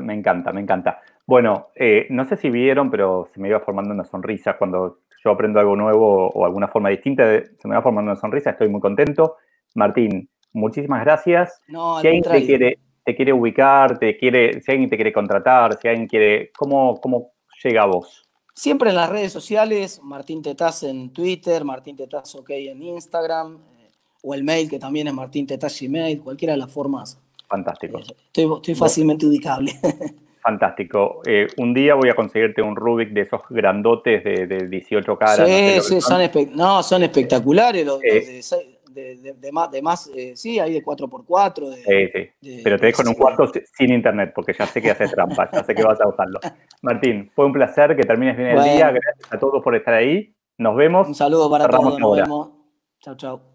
me encanta, me encanta. Bueno, eh, no sé si vieron, pero se me iba formando una sonrisa cuando yo aprendo algo nuevo o alguna forma distinta, se me va formando una sonrisa, estoy muy contento. Martín, muchísimas gracias. si alguien te quiere, ubicar, te quiere, si alguien te quiere contratar, si alguien quiere, ¿cómo, cómo llega a vos? Siempre en las redes sociales, Martín Tetaz en Twitter, Martín Tetaz OK en Instagram, eh, o el mail que también es Martín Tetaz Gmail, cualquiera de las formas Fantástico. Eh, estoy, fácilmente ubicable. <laughs> Fantástico. Eh, un día voy a conseguirte un Rubik de esos grandotes de, 18 caras. Sí, no sí, son, espectaculares de más, más eh, sí, hay de 4x4. sí, sí. Pero te dejo en un cuarto sin internet, porque ya sé que haces trampa, ya sé que vas a usarlo. Martín, fue un placer que termines bien el día. Gracias a todos por estar ahí. Nos vemos. Un saludo para todos. Nos vemos. Chao, chao.